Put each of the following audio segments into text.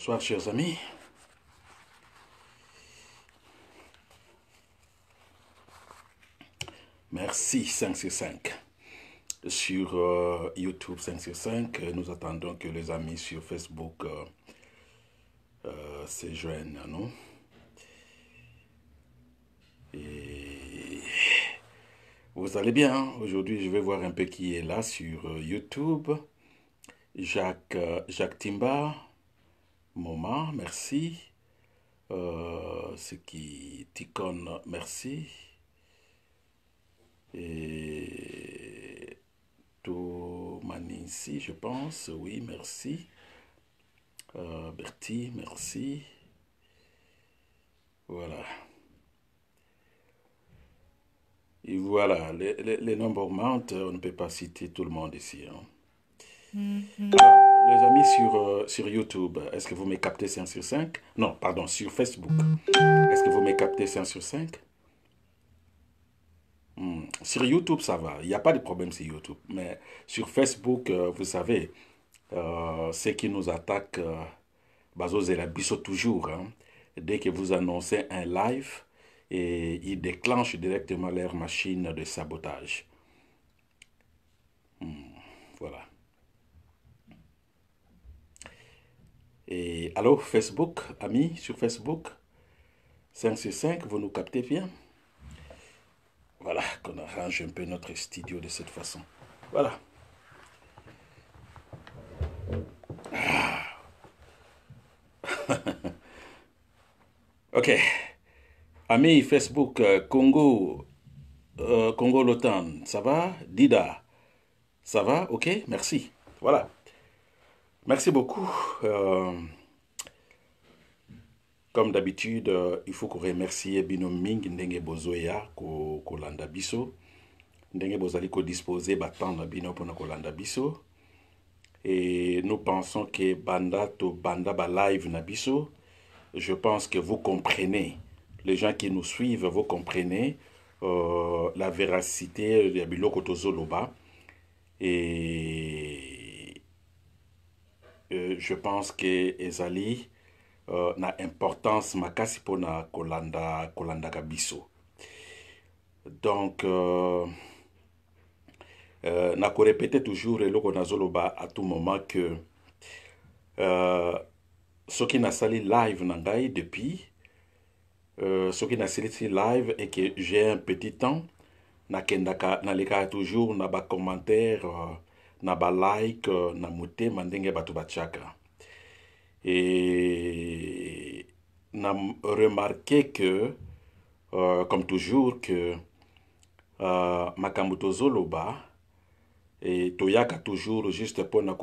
Bonsoir chers amis. Merci 5 Sur Sur euh, YouTube sur 5 euh, nous attendons que les amis sur Facebook euh, se joignent à Et vous allez bien. Hein? Aujourd'hui, je vais voir un peu qui est là sur YouTube. Jacques, Jacques Timba, moment merci. Euh, ce qui ticonne, merci. Et si je pense, oui, merci. Euh, Bertie, merci. Voilà. Et voilà, les, les, les nombres augmentent, on ne peut pas citer tout le monde ici. Hein. Mm-hmm. Ah. Les amis sur, euh, sur YouTube, est-ce que vous me captez 5 sur 5 Non, pardon, sur Facebook. Est-ce que vous me captez 5 sur 5 hmm, Sur YouTube, ça va. Il n'y a pas de problème sur YouTube. Mais sur Facebook, euh, vous savez, ce euh, ceux qui nous attaquent, Bazo et la toujours. Hein, dès que vous annoncez un live, et ils déclenchent directement leur machine de sabotage. Hmm, voilà. Et allô, Facebook, amis, sur Facebook, 5 sur 5, vous nous captez bien Voilà, qu'on arrange un peu notre studio de cette façon. Voilà. Ah. ok. Amis Facebook, euh, Congo, euh, Congo l'OTAN, ça va Dida, ça va Ok, merci. Voilà. Merci beaucoup. Euh, comme d'habitude, euh, il faut qu'on remercie Bino Ming Ndenge Bozoya Kolanda Biso. Ndenge Bozali ko disposer batanda Bino pour Kolanda Et nous pensons que Banda to Banda ba live Nabiso, je pense que vous comprenez, les gens qui nous suivent, vous comprenez euh, la véracité de Biloko Tozoloba. Et Euh, je pense que ezali uh, na importance makasi mpona kolanda kolandaka biso donc uh, uh, nakorepete toujours eloko nazoloba à tout moment que uh, soki nasali live na ngai depuis uh, soki nasilisi live et que j'ai un petit temps nakendaka nalekaka toujours na bacommentaire uh, na like, euh, na motema ndenge bato batiaka et na remarqué que euh, comme toujours que euh, makambo tozoloba et toyaka toujours juste mpona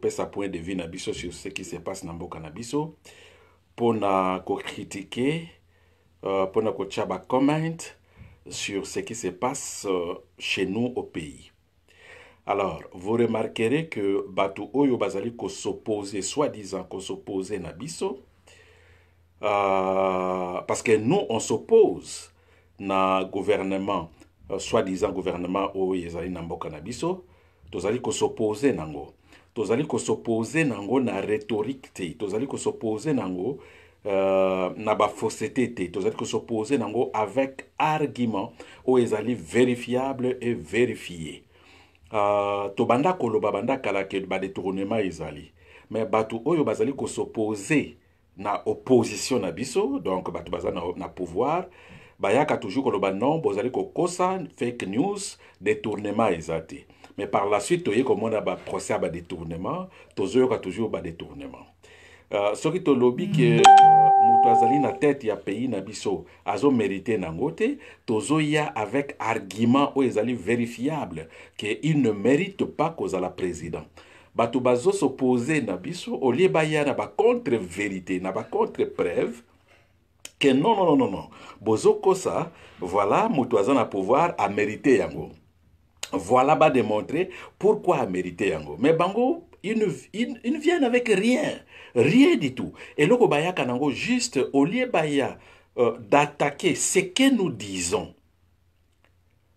Pesa point de vue sur ce qui se passe na mboka na biso mpona kokritike mpona euh, kotia comment sur ce qui se passe euh, chez nous au pays alors vous remarquerez que bato oyo bazali kosoppose soi-disant kosoppose na biso euh, parce que nous on s'oppose na gouvernement euh, soi-disant gouvernement oyo ezali na mboka na biso tozali kosoppose nango tozali kosoppose nango na rhétorique te tozali kosoppose nango euh, na bafausseté te tozali kosoppose nango avec argument oyo ezali vérifiable et vérifié uh, tobanda koloba banda kala ke badetournema ezali me bato oyo bazali kosoppose na opposition na biso donc bato baza na, na pouvoir bayaka toujours koloba non bozali kokosa fake news detournema eza te mais par la suite toye komona baprocès ya badetournement tozoyoka toujours badetournement uh, ah, soki tolobi ke mm. kutu azali na tête ya pays na biso na nango T'ozo ya avec argument o ezali vérifiable que il ne mérite pas la président bato s'opposer na biso olie ya na ba contre vérité na ba contre preuve que non non non non kosa voilà moto na pouvoir mérité yango voilà ba démontrer pourquoi a mérité yango mais bango ils ne, ils ne viennent avec rien rien du tout Et et bayaka nango juste lieu baya euh, d'attaquer ce que nous disons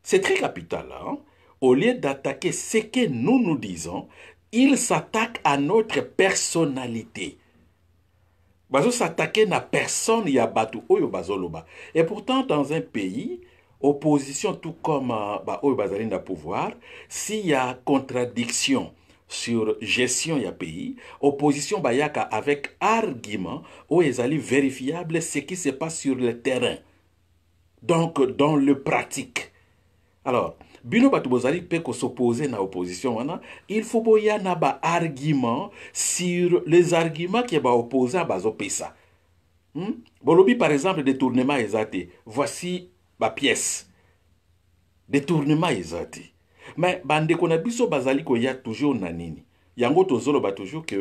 c'est très capital hein. au lieu d'attaquer ce que nous nous disons il s'attaque à notre personnalité bazo s'attaquer na personne ya batu oyo bazoloba et pourtant dans un pays opposition tout comme euh, ba oyo bazali pouvoir s'il y a contradiction sur gestion du pays opposition bayaka avec argument ils ezali vérifiable ce qui se passe sur le terrain donc dans le pratique alors bino Batoubozali peut s'opposer na opposition wana il faut boya na argument sur les arguments qui à à l'opposition. hmm? bolobi par exemple détournement eza voici voici pièce. détournement eza me bandeko na biso bazali koya toujours na nini yango tozoloba toujours ke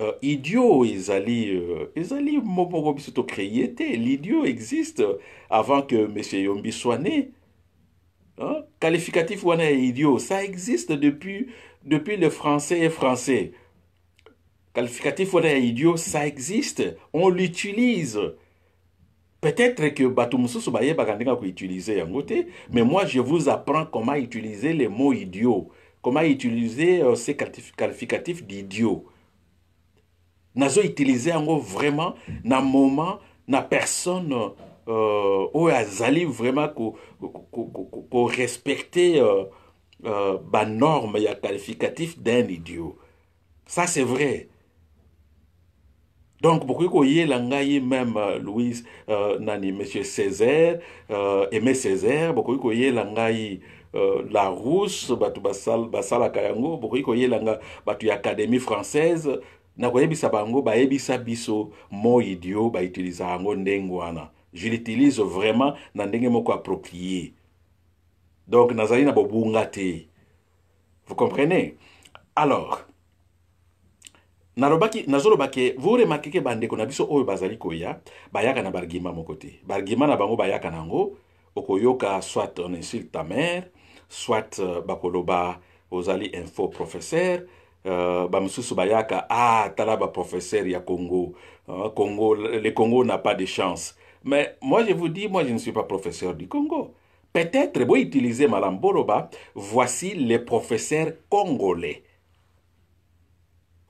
uh, idio ezali uh, ezali mo moko biso tocreye te l'idio existe avant que monsieur yombi soit né hein? qualificatif wana ya idio ça existe depuis, depuis le français et français qualificatif wana ya idio ça existe on l'utilise Peut-être que Batumoussou Bakandinga ko utiliser côté, mais moi je vous apprends comment utiliser les mots idiots, comment utiliser euh, ces qualificatifs d'idiot. Nazo utiliser mot vraiment na moment na personne euh, vraiment pour respecter euh, norme, euh, norme qualificatif d'un idiot. Ça c'est vrai donc pourquoi vous vous même euh, louise euh, nani monsieur césaire euh, aimé césaire bokoki vous la rousse bato vous l'Académie académie française na koyebisa bango sa biso mo Idiot, je l'utilise vraiment na ndenge moko approprié donc na vous comprenez alors narobaki nazoloba ke dit que bandeko na biso bazali koya bayaka na bargima moko te bargima na bango bayaka na okoyoka soit on insulte ta mère, soit uh, bakoloba ozali info professeur uh, bamosusu bayaka ah talaba baprofesseur ya euh, congo le congo n'a pas de chance mais moi je vous dis moi je ne suis pas professeur du congo peut-être vous utiliser malam boloba voici les professeurs congolais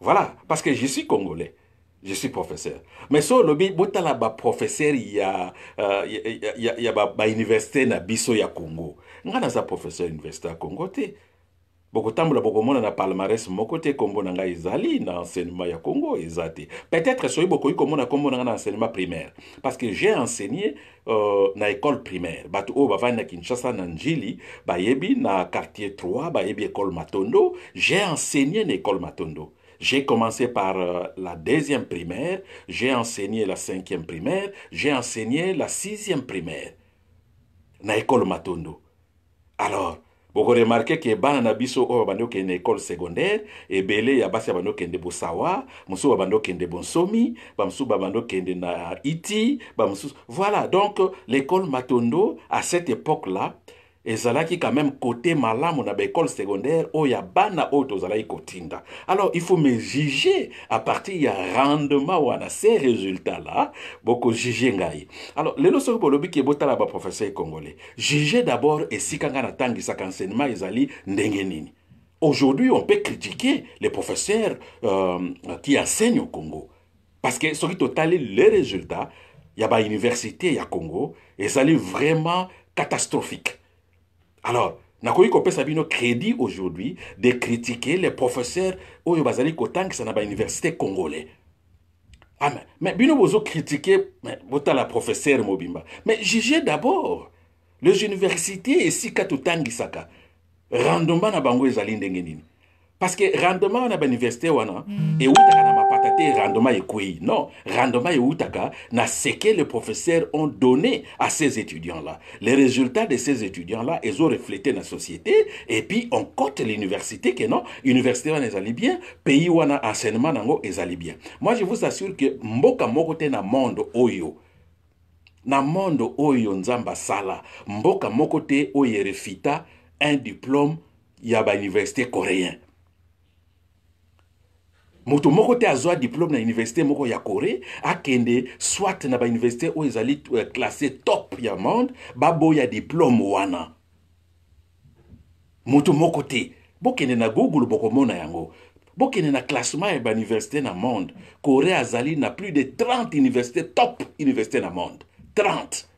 Voilà, parce que je suis congolais. Je suis professeur. Mais so lobi botala ba professeur ya euh, ya ya, ya ba, ba université na biso ya Congo. Nga na za professeur université ya Congo te. bokotambola bokomona na palmarès moko te nkombo na ngai ezali na enseignement ya congo eza te peut-être soki bokoki komona nkombo na ngai na enseignement primaire parce que j'ai enseigné euh, na école primaire bato oyo bavandi na kinshasa na njili bayebi na quartier 3 bayebi école matondo j'ai enseigné na école matondo J'ai commencé par euh, la deuxième primaire, j'ai enseigné la cinquième primaire, j'ai enseigné la sixième primaire. Na école Matondo. Alors, vous remarquez que bana na biso oyo bando na école secondaire ebele ya basi bando kende bosawa mosusu bando kende bonsomi bamosusu bando kende na iti bamosusu voilà donc l'école Matondo à cette époque là et ezalaki quand même côté malamu na école secondaire où o ya bana oyo tozalaki kotinda alors il faut me juger à partir ya rendement wana ces résultats là juger ngai alors lelo soki bolobi ke botala professeur congolais juger d'abord et si esika ngai un enseignement ezali ndenge nini aujourd'hui on peut critiquer les professeurs euh, qui enseignent au congo parce que soki totali les résultats y a ya université au congo ezali vraiment catastrophique alors peut pesa bino crédit aujourd'hui de critiquer les professeurs oyo bazali ça na université congolais amen ah, mais bino bozocritiquer la professeur mobimba mais jugez d'abord les universités esika saka rendement na bango ezali ndenge nini parce que rendement wana l'université, mm. wana c'était rendement ekwei non rendement eutaka na ce que les professeurs ont donné à ces étudiants-là les résultats de ces étudiants-là ils ont reflété na société et puis on cote l'université que non université wana ezali bien pays wana enseignement nango ezali bien moi je vous assure que mboka moko te na monde oyo na monde oyo nzamba sala, mboka moko te un diplôme ya l'université coréen moto moko te azwa diplome na université moko ya corée akende swat na bauniversité oyo ezali euh, classe top ya monde baboya diplome wana moto moko te bokende na google bokomona yango bokende na classement ya bauniversité na monde corée azali na plus de 30 université top université na monde 30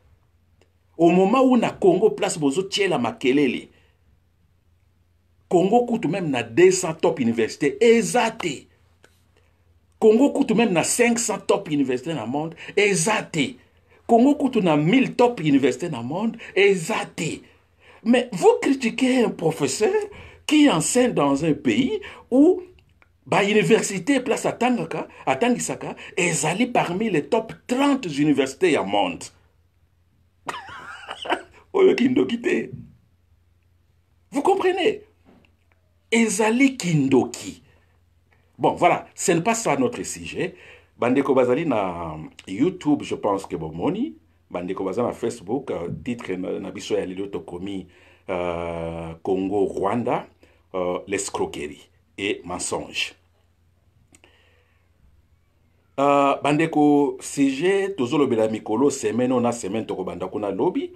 au moment où na congo place bozotiela makelele congo kutu meme na 200 top université eza te congo kutu même na 500 top université na monde eza te congo kutu na 1000 top université na monde eza te mais vous critiquez un professeur qui enseigne dans un pays où bauniversité place atangaka atangisaka ezali parmi les top 30 universités ya monde oyo kindoki te vous comprenez ezali kindoki bon voilà ce n'est pas ça notre sujet bandeko bazali na youtube je pense ke bomoni bandeko baza na facebook uh, titre na biso ya lelo tokomi uh, congo rwanda uh, l'escroquerie et mensonge uh, bandeko sujet tozolobela mikolo semaine o na semaine tokobanda kuna lobi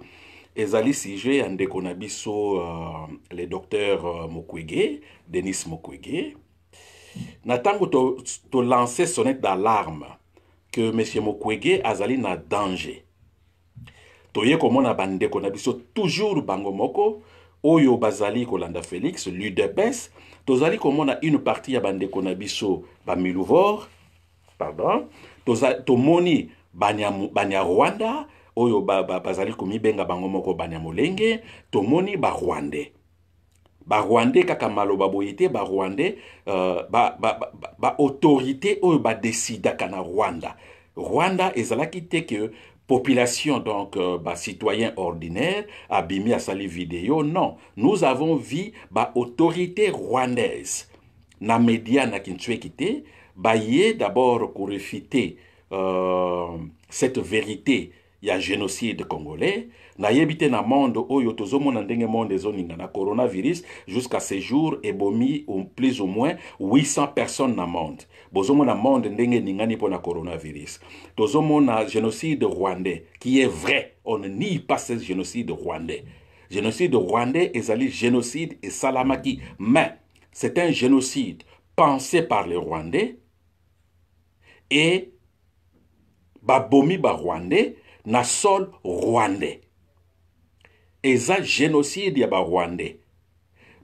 ezali sujet ya ndeko na biso uh, le docteur uh, mokwege denis mokwege na ntango tolance to sonnete d'alarme ke m mokwege azali na danger toye komona bandeko na biso toujours bango moko oyo bazali kolanda félix ludepes tozali komona une partie ya bandeko na biso bamiluvor pardon tomoni banyarwanda oyo bazali ba, ba, komibenga bango moko banyamolenge tomoni barwande rwandais kaka maloba boye ba barwandais euh, ba ba, ba, ba oyo na rwanda rwanda ezalaki te ke population, donc euh, citoyens citoyen ordinaire, à salir vidéo, non. Nous avons vu ba autorité rwandaise. Na média na kintuekite, ba yé d'abord pour euh, cette vérité, il y a génocide congolais, nayebi dans na monde oyo tozomona ndenge monde ezoninga na coronavirus jusqu'à ce jour ebomi plus ou moins 800 personnes na monde bozomona monde ndenge eningani mpo na coronavirus tozomona génocide rwandais qui est vrai on ne nie pas ce génocide rwandais génocide rwandais un génocide et salamaki. mais c'est un génocide pensé par les rwandais et babomi Rwandais na sol rwandais eza génocide des Rwandais.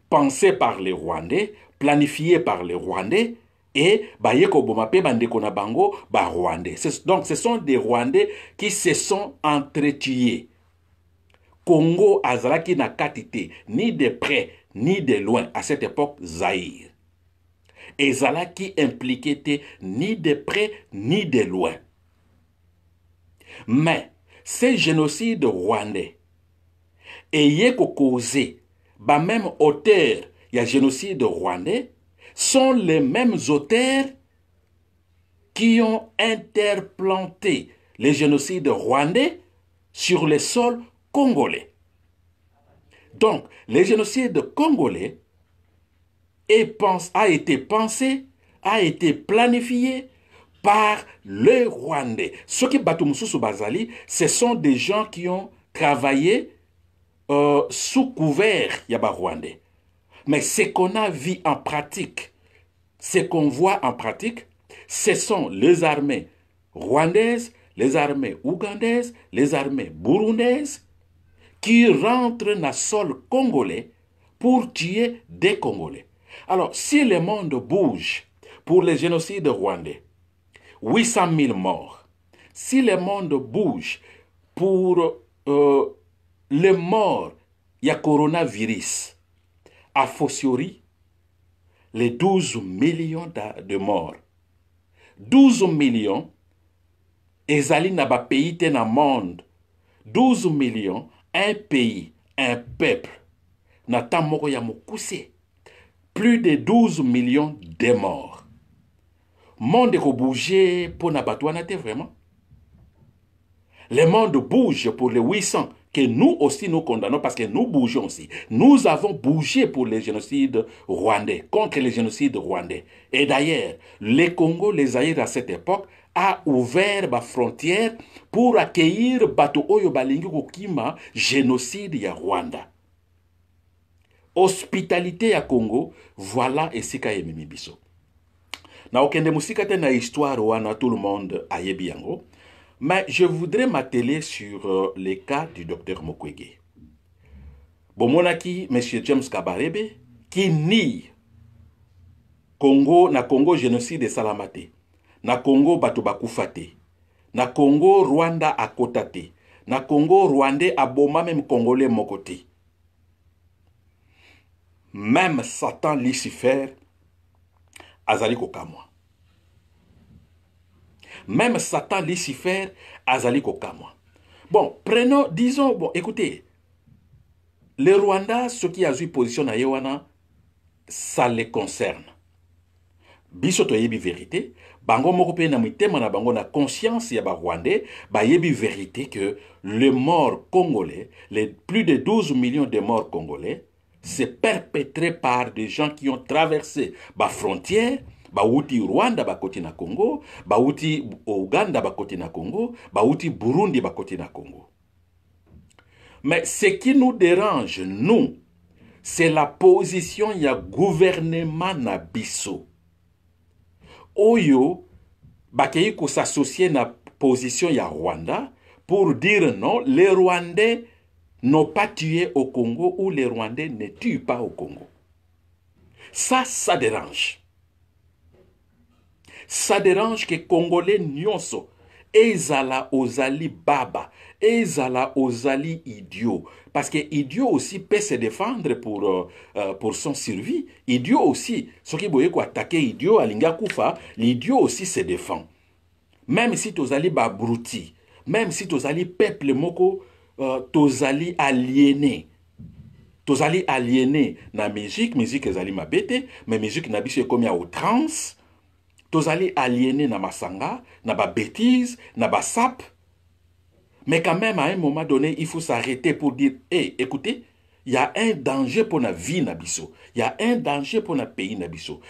pensé par les rwandais planifié par les rwandais et bah, il y a bandeko na bango bah, Rwandais. donc ce sont des rwandais qui se sont entretués congo azalaki na kati ni de près ni de loin à cette époque zaïre ezalaki impliqué était ni de près ni de loin mais ces génocides rwandais et causé bah même auteur a génocide rwandais sont les mêmes auteurs qui ont interplanté les génocides rwandais sur les sols congolais. Donc, le génocide congolais a été pensé, a été planifié par les Rwandais. Ceux qui Batumusu Bazali, ce sont des gens qui ont travaillé euh, sous couvert, il a Rwandais. Mais ce qu'on a vu en pratique, ce qu'on voit en pratique, ce sont les armées rwandaises, les armées ougandaises, les armées burundaises qui rentrent dans le sol congolais pour tuer des Congolais. Alors, si le monde bouge pour le génocide rwandais, 800 000 morts. Si le monde bouge pour euh, le mort ya coronavirus a fosiori les 12 millions de morts 12 millions et na pays te na monde 12 millions un pays un peuple na plus de 12 millions de morts monde est pour na bato vraiment le monde bouge pour les 800 que nous aussi nous condamnons parce que nous bougeons aussi. Nous avons bougé pour les génocides rwandais, contre les génocides rwandais. Et d'ailleurs, les Congo, les aïeux à cette époque, a ouvert la frontière pour accueillir Bato Oyo génocide ya Rwanda. Hospitalité à Congo, voilà esika yemimi biso. Na okende musika te na histoire wana tout le monde a yango. Mais je voudrais m'atteler sur euh, les cas du docteur Mokwege. Bon, mon ami M. James Kabarebe, qui nie Congo, na Congo génocide de Salamate, na Congo Batoubakoufate, na Congo Rwanda Akotate, na Congo Rwandais Aboma même Congolais Mokote. Même Satan Lucifer, Azali Kokamwa. Même Satan, Lucifer, Azali Kokamwa. Bon, prenons, disons, bon, écoutez, le Rwanda, ce qui a eu position à Yewana, ça les concerne. Bisoto yebi vérité, bango moko na mitema bango na conscience ya ba Rwandais, ba yebi vérité que les morts congolais, les plus de 12 millions de morts congolais, c'est perpétré par des gens qui ont traversé ba frontière, bauti rwanda côté na congo ouganda uganda bakoti na congo bauti burundi bakoti na congo mais ce qui nous dérange nous c'est la position ya gouvernement na biso oyo s'associe à la position ya rwanda pour dire non les rwandais n'ont pas tué au congo ou les rwandais ne tuent pas au congo ça ça dérange ça dérange ke congolais nyonso ezala ozali baba ezala ozali idiot parce que idiot aussi peut se défendre pour, euh, euh pour son survie idiot aussi soki boye koatake idiot alingi akufa l'idiot aussi se défend même si tozali babruti même si tozali peuple moko euh, tozali aliéné tozali aliéné na musique musique ezali mabe te mais musique na biso ekomi ya outrance tozali aliéné na masanga na babêtise na sap. mais quand même à un moment donné il faut s'arrêter pour dire hey, écoutez il y a un danger pour la vie na il y a un danger pour na pays na biso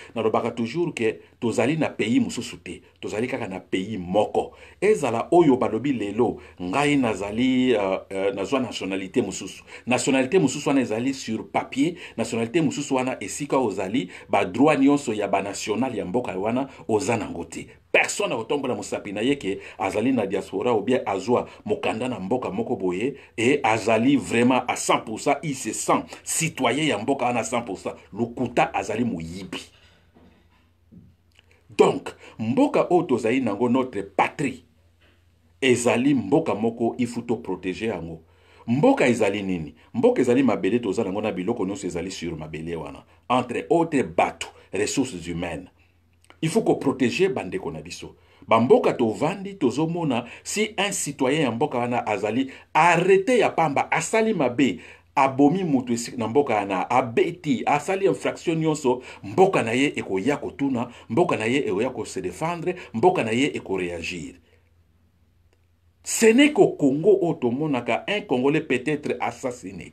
toujours que tozali na pays mosusu te tozali kaka na pays moko ezala oyo balobi lelo ngai nazali uh, uh, nazwa nationalité mosusu nationalité mosusu wana ezali sur papier nationalité mosusu wana esika ozali badroit nyonso ya banational ya mboka wana oza nango te personne akotombola mosapi na ye ke azali na diaspora ou bien azwa mokanda na mboka moko boye e azali vraiment a 100 il se sent citoyen ya mboka wana 100 lokuta azali moyibi donc mboka oyo tozali nango notre patrie ezali mboka moko ifu toprotege yango mboka ezali nini mboka ezali mabele toza nango na biloko nyonso ezali sur mabele wana entre autres bato ressources humaines ifu koprotege bandeko na biso bamboka tovandi tozomona si un citoyen ya mboka wana azali arete ya pamba asali mabe abomi moto na mboka yana abeti asali infraction nyonso mboka na ye ekoya kotuna mboka na ye ekoya kose défendre mboka na ye ekoreagir ce n'est qu'au congo oyo tomonaka un congolais peut-être assassiné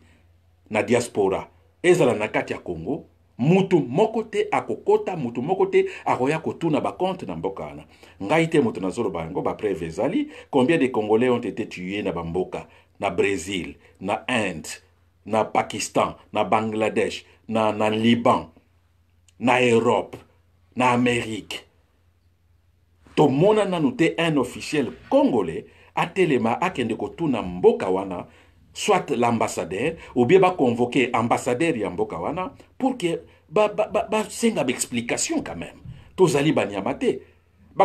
na diaspora ezala na kati ya congo mutu moko te akokota mutu moko te akoya kotuna bakonte na mboka wana ngai te moto nazoloba yango bapreve ezali combien de congolais ont été tués na bamboka na brésil na inde na Pakistan, na Bangladesh, na, na Liban, na Europe, na Amérique. tomona nanu te un officiel congolais atelema akende kotuna mboka wana soit l'ambassadeur ou bien convoqué ambassadeur ya mboka pour que ba ba, ba, senga explication quand même tozali baniama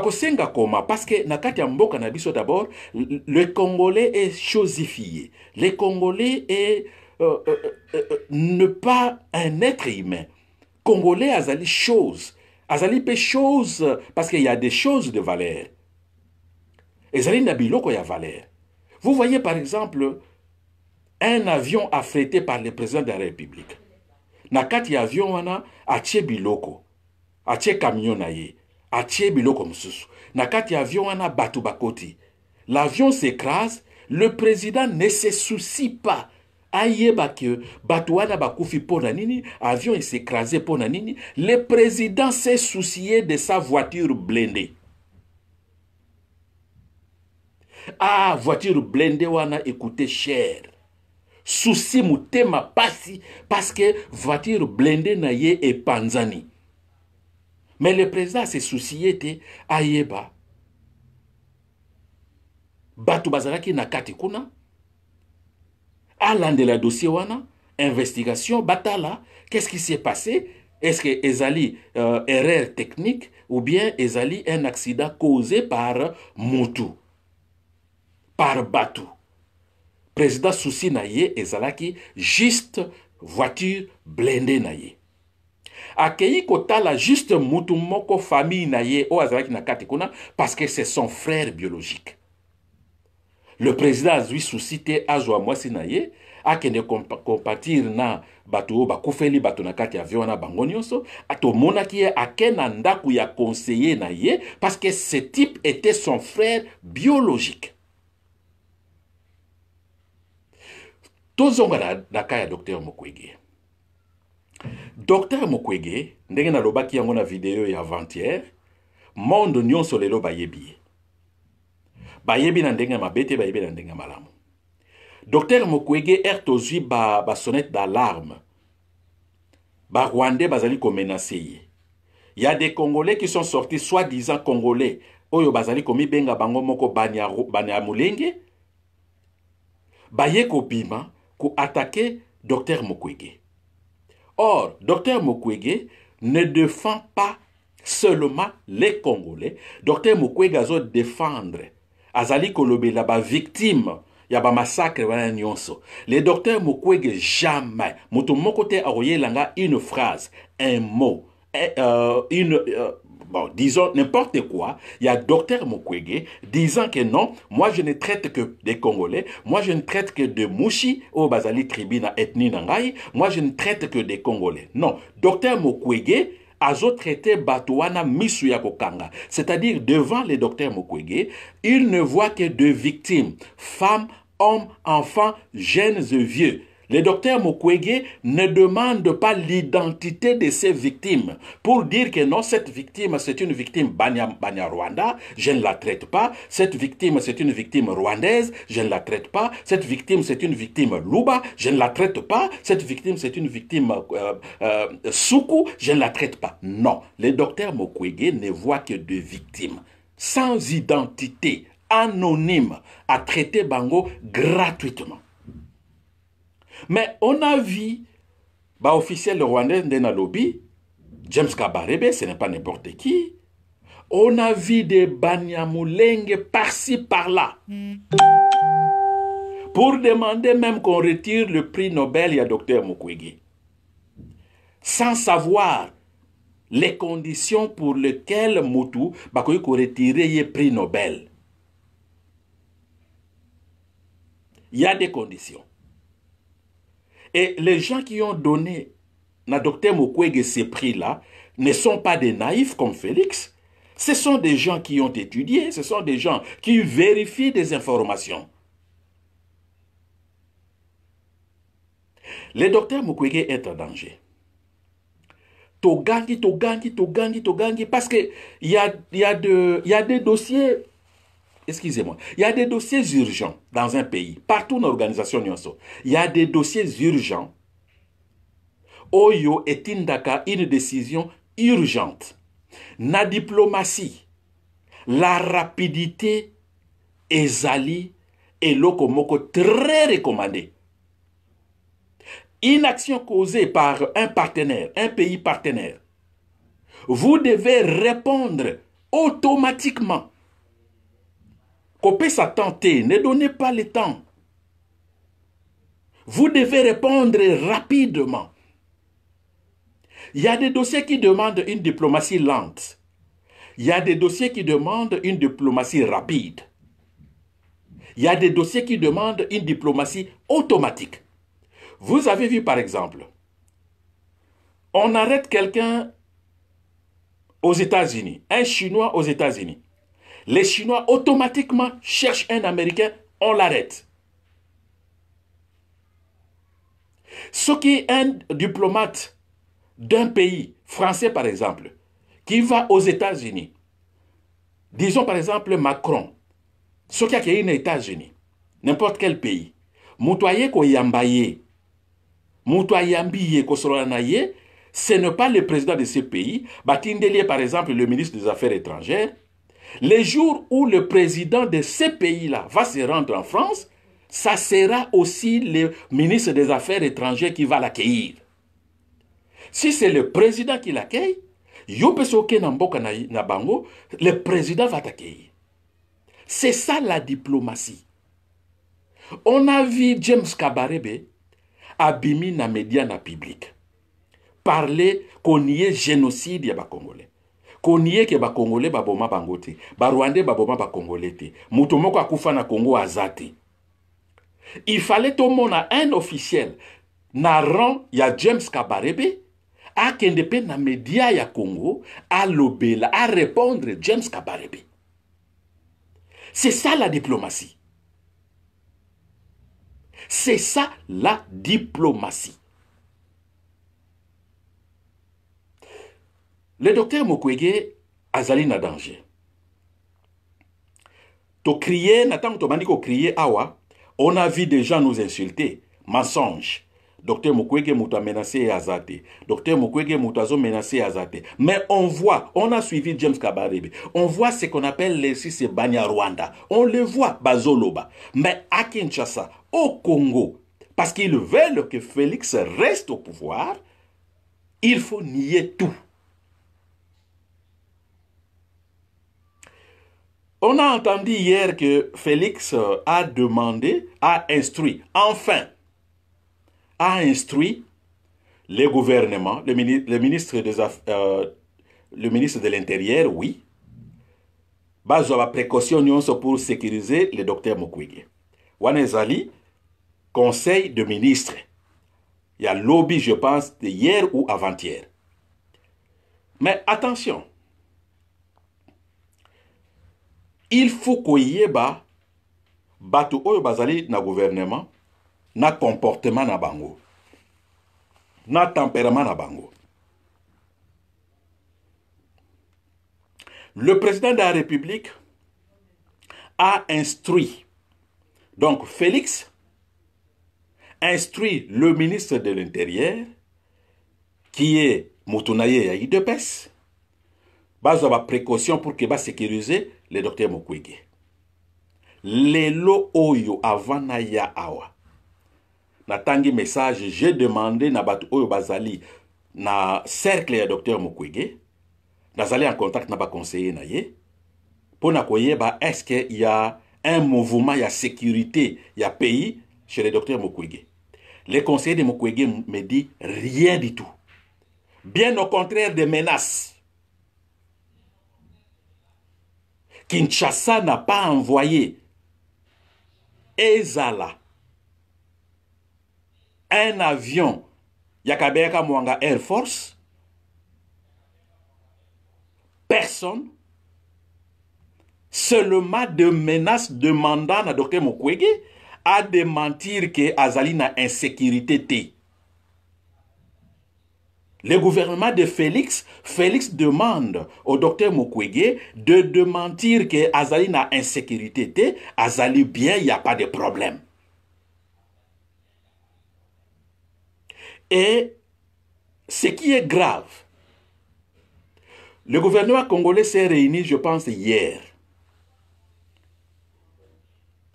ko senga koma parce que na kati ya mboka na biso d'abord le congolais est chosifié le congolais est euh, euh, euh, ne pas un être humain. Congolais, Azali, chose. Azali, pe choses parce qu'il y a des choses de valeur. Azali, Nabiloko, il y a valeur. Vous voyez, par exemple, un avion affrété par le président de la République. Nakati avion, wana, atie biloko. Atie camion, a Atie biloko, msusu. Nakati avion, wana, batu bakoti. L'avion s'écrase, le président ne se soucie pas ayeba ke bato wana bakufi mpo na nini avion esekrase mpo na nini le président s'est soucié de sa voiture blende ah voiture blende wana ekute cher susi motema pasi parceke voiture blende na ye epanzani mais le président ase soucie te ayeba bato bazalaki na kati kuna alandela dossier wana investigation batala qu'est-ce qui s'est passé est-ce que ezali euh, erreur technique ou bien ezali un accident causé par motu par batu président susi na ye ezalaki juste voiture blende na ye akei kotala juste mutu moko famille na ye oyo azalaki na kati kuna parce que c'est son frère biologique le président azwi susi te azwa mwasi na ye akende kompatir na bato oyo bakufeli bato na kati ya vio wana bango nyonso tomonaki ye ake na ndako ya conseiller na ye parce que ce type était son frère biologique tozonga na, na kai ya docteur mokwege docteur mokwege ndenge nalobaki yango na video ya avanthiere monde nyonso lelo bayebi ye bayebi na ndenge ya mabe te bayebi na ndenge ya malamu docteur mokwege r tozwi basonnette ba d'alarme barwandais bazali komenase ye ya des congolais qui sont sortis soi-disant congolais oyo bazali komibenga bango moko banya ya molenge baye kobima koatake docteur mokwege or docteur mokwege ne défend pas seulement les congolais docteur mokwege défendre azali ba victime, ya massacre wana nyonso le docteur mokwege jamais moto moko langa une phrase un mot eh, euh, une euh, bon, disons n'importe quoi, il y a docteur Mukwege disant que non, moi je ne traite que des Congolais, moi je ne traite que des Mouchi, au Bazali Tribina Ethnie Nangai, moi je ne traite que des Congolais. Non, docteur Mukwege, bato wana misu ya c'est-à-dire devant le docteur mokwege il ne voit que deux victimes femmes hommes enfants jeunes et vieux le docteur Mukwege ne demande pas l'identité de ces victimes pour dire que non, cette victime, c'est une victime Banya-Rwanda, je ne la traite pas. Cette victime, c'est une victime rwandaise, je ne la traite pas. Cette victime, c'est une victime Luba, je ne la traite pas. Cette victime, c'est une victime euh, euh, je ne la traite pas. Non, le docteur Mukwege ne voit que des victimes, sans identité, anonyme, à traiter Bango gratuitement. Mais on a vu, bah, officiel rwandais de Nalobi, James Kabarebe, ce n'est pas n'importe qui. On a vu des Banyamulenge par-ci, par-là. Hmm. Pour demander même qu'on retire le prix Nobel à Dr Mukwege. Sans savoir les conditions pour lesquelles Moutou va retirer le prix Nobel. Il y a des conditions. Et les gens qui ont donné Dr Mukwege ces prix-là ne sont pas des naïfs comme Félix. Ce sont des gens qui ont étudié, ce sont des gens qui vérifient des informations. Le docteur Mukwege est en danger. Togangi, Togangi, Togangi, Togangi, parce qu'il y a, y, a de, y a des dossiers excusez-moi, il y a des dossiers urgents dans un pays, partout dans l'organisation Nyonso. Il y a des dossiers urgents. Oyo et une décision urgente. La diplomatie, la rapidité, alliés, et Lokomoko très recommandé. Une action causée par un partenaire, un pays partenaire, vous devez répondre automatiquement qu'on sa tenté, ne donnez pas le temps vous devez répondre rapidement il y a des dossiers qui demandent une diplomatie lente il y a des dossiers qui demandent une diplomatie rapide il y a des dossiers qui demandent une diplomatie automatique vous avez vu par exemple on arrête quelqu'un aux États-Unis, un Chinois aux États-Unis les Chinois automatiquement cherchent un Américain, on l'arrête. Ce qui est un diplomate d'un pays français, par exemple, qui va aux États-Unis, disons par exemple Macron, ce qui a créé les États-Unis, n'importe quel pays, ce n'est pas le président de ce pays, Batindelier, par exemple, le ministre des Affaires étrangères, les jours où le président de ce pays-là va se rendre en France, ça sera aussi le ministre des Affaires étrangères qui va l'accueillir. Si c'est le président qui l'accueille, le président va t'accueillir. C'est ça la diplomatie. On a vu James Kabarebe abîmer na média na public. Parler qu'on y est génocide Congolais. Il fallait bakongole baboma un officiel na rang ya james kabarebe akende na media ya congo alobela répondre james kabarebe c'est ça la diplomatie c'est ça la diplomatie le docteur Mukwege azali na danger tokrie na to tobandi crié awa on a vu des gens nous insulter mensonge docteur Mukwege mouta menacé Azate. docteur Mukwege Moutazo menacé Azate. mais on voit on a suivi james kabarebe on voit ce qu'on appelle les six Banya rwanda on le voit bazoloba mais à kinshasa au congo parce qu'ils veulent que félix reste au pouvoir il faut nier tout On a entendu hier que Félix euh, a demandé, a instruit, enfin, a instruit les gouvernements, le, ministre, des euh, le ministre de l'Intérieur, oui, sur la précaution pour sécuriser le docteur Mukwege. Wanizali, conseil de ministre. Il y a lobby, je pense, de hier ou avant-hier. Mais attention, il faut koyeba bato oyo bazali na gouvernement na comportement na bango na tempérament na bango le président de la république a instruit donc félix instruit le ministre de l'intérieur qui est ...Moutounaye Ayidepes... base bas précaution pour que pour sécuriser le docteur mukwege lelo oyo avana ya awa natangi message j'ai demandé na oyo bazali na cercle docteur docteur mukwege nazali en contact na Pour na ye est na koyeba y a un mouvement ya sécurité a pays chez le docteur mukwege le conseiller de mukwege me dit rien du tout bien au contraire des menaces Kinshasa n'a pas envoyé Ezala un avion Yakabeaka Mwanga Air Force. Personne. Seulement de menaces demandant à Doke Mukwege à démentir que Azali n'a insécurité. Le gouvernement de Félix, Félix demande au docteur Mukwege de démentir que Azali n'a insécurité, Azali bien, il n'y a pas de problème. Et ce qui est grave, le gouvernement congolais s'est réuni, je pense, hier,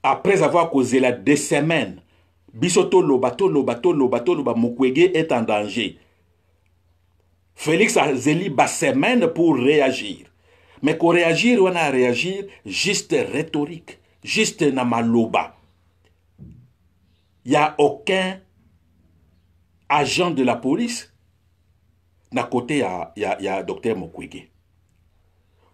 après avoir causé la deux semaines Bisoto Lobato Lobato Lobato Loba Mukwege est en danger. Félix Azeli Bassemen pour réagir. Mais qu'on réagir, on a réagir juste rhétorique, juste namaloba. Il n'y a aucun agent de la police d'un côté, il y a, il y a docteur Mukwege.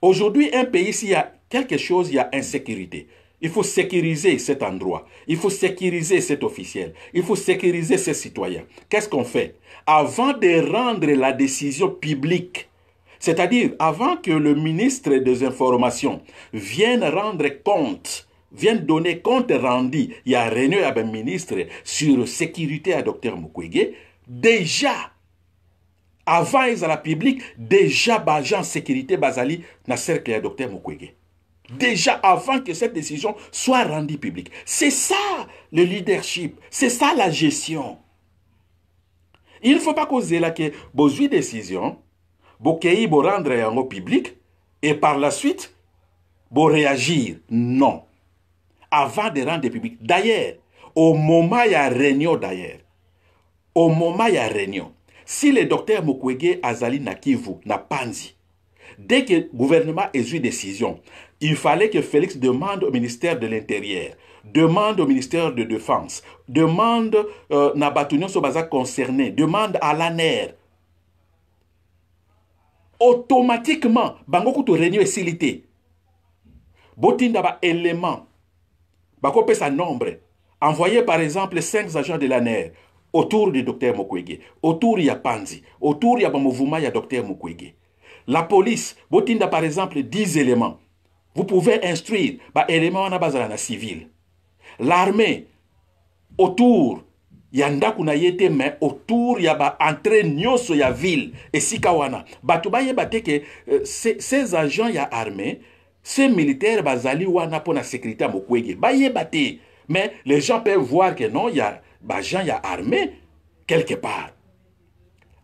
Aujourd'hui, un pays, s'il y a quelque chose, il y a insécurité. Il faut sécuriser cet endroit. Il faut sécuriser cet officiel. Il faut sécuriser ces citoyens. Qu'est-ce qu'on fait Avant de rendre la décision publique, c'est-à-dire avant que le ministre des Informations vienne rendre compte, vienne donner compte rendu, il y a réunion avec le ministre sur sécurité à Dr Mukwege, déjà, avant ils à la publique, déjà, en sécurité Basali, na cercle à Dr Mukwege. déjà avant que cette décision soit rendue publique. C'est ça le leadership, c'est ça la gestion. Il ne faut pas causer là que bozui décision, bokei bo rendre en public et par la suite bo réagir. Non. Avant de rendre public. D'ailleurs, au moment il y a réunion d'ailleurs. Au moment il y a réunion. Si le docteur Mukwege Azali Nakivu, Napanzi, Dès que le gouvernement a eu une décision, il fallait que Félix demande au ministère de l'Intérieur, demande au ministère de Défense, demande euh, Nabatounion Sobaza concerné, demande à l'ANER. Automatiquement, bango kuto réunion esilité. Botinda ba élément. Bako pesa nombre. Envoyez par exemple cinq agents de l'ANER autour du docteur Mukwege, autour ya Panzi, autour ya ba mouvement ya docteur Mukwege. la police botinda par exemple 10 éléments vous pouvez instruire baélément wana bazala na civile l'armée autour ya ndako na ye te me autour ya baentre nyonso ya ville esika wana bato bayeba te ke euh, ces agents ya armée ces militaires bazali wana mpo na sécurité ya mokwege bayeba te mais les gens peuvent voir que non ya bagent ya armée quelque part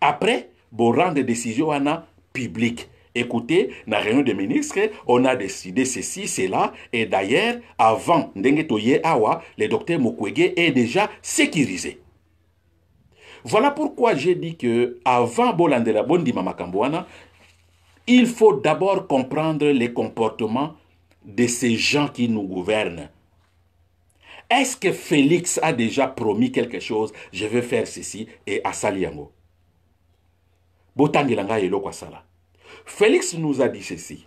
après borendre décision wana Public, Écoutez, dans la réunion des ministres, on a décidé ceci, cela, et d'ailleurs, avant Ndengetoye Awa, le docteur Mukwege est déjà sécurisé. Voilà pourquoi j'ai dit que avant Bolandela Bondi il faut d'abord comprendre les comportements de ces gens qui nous gouvernent. Est-ce que Félix a déjà promis quelque chose Je vais faire ceci et à Saliango félix nous a dit ceci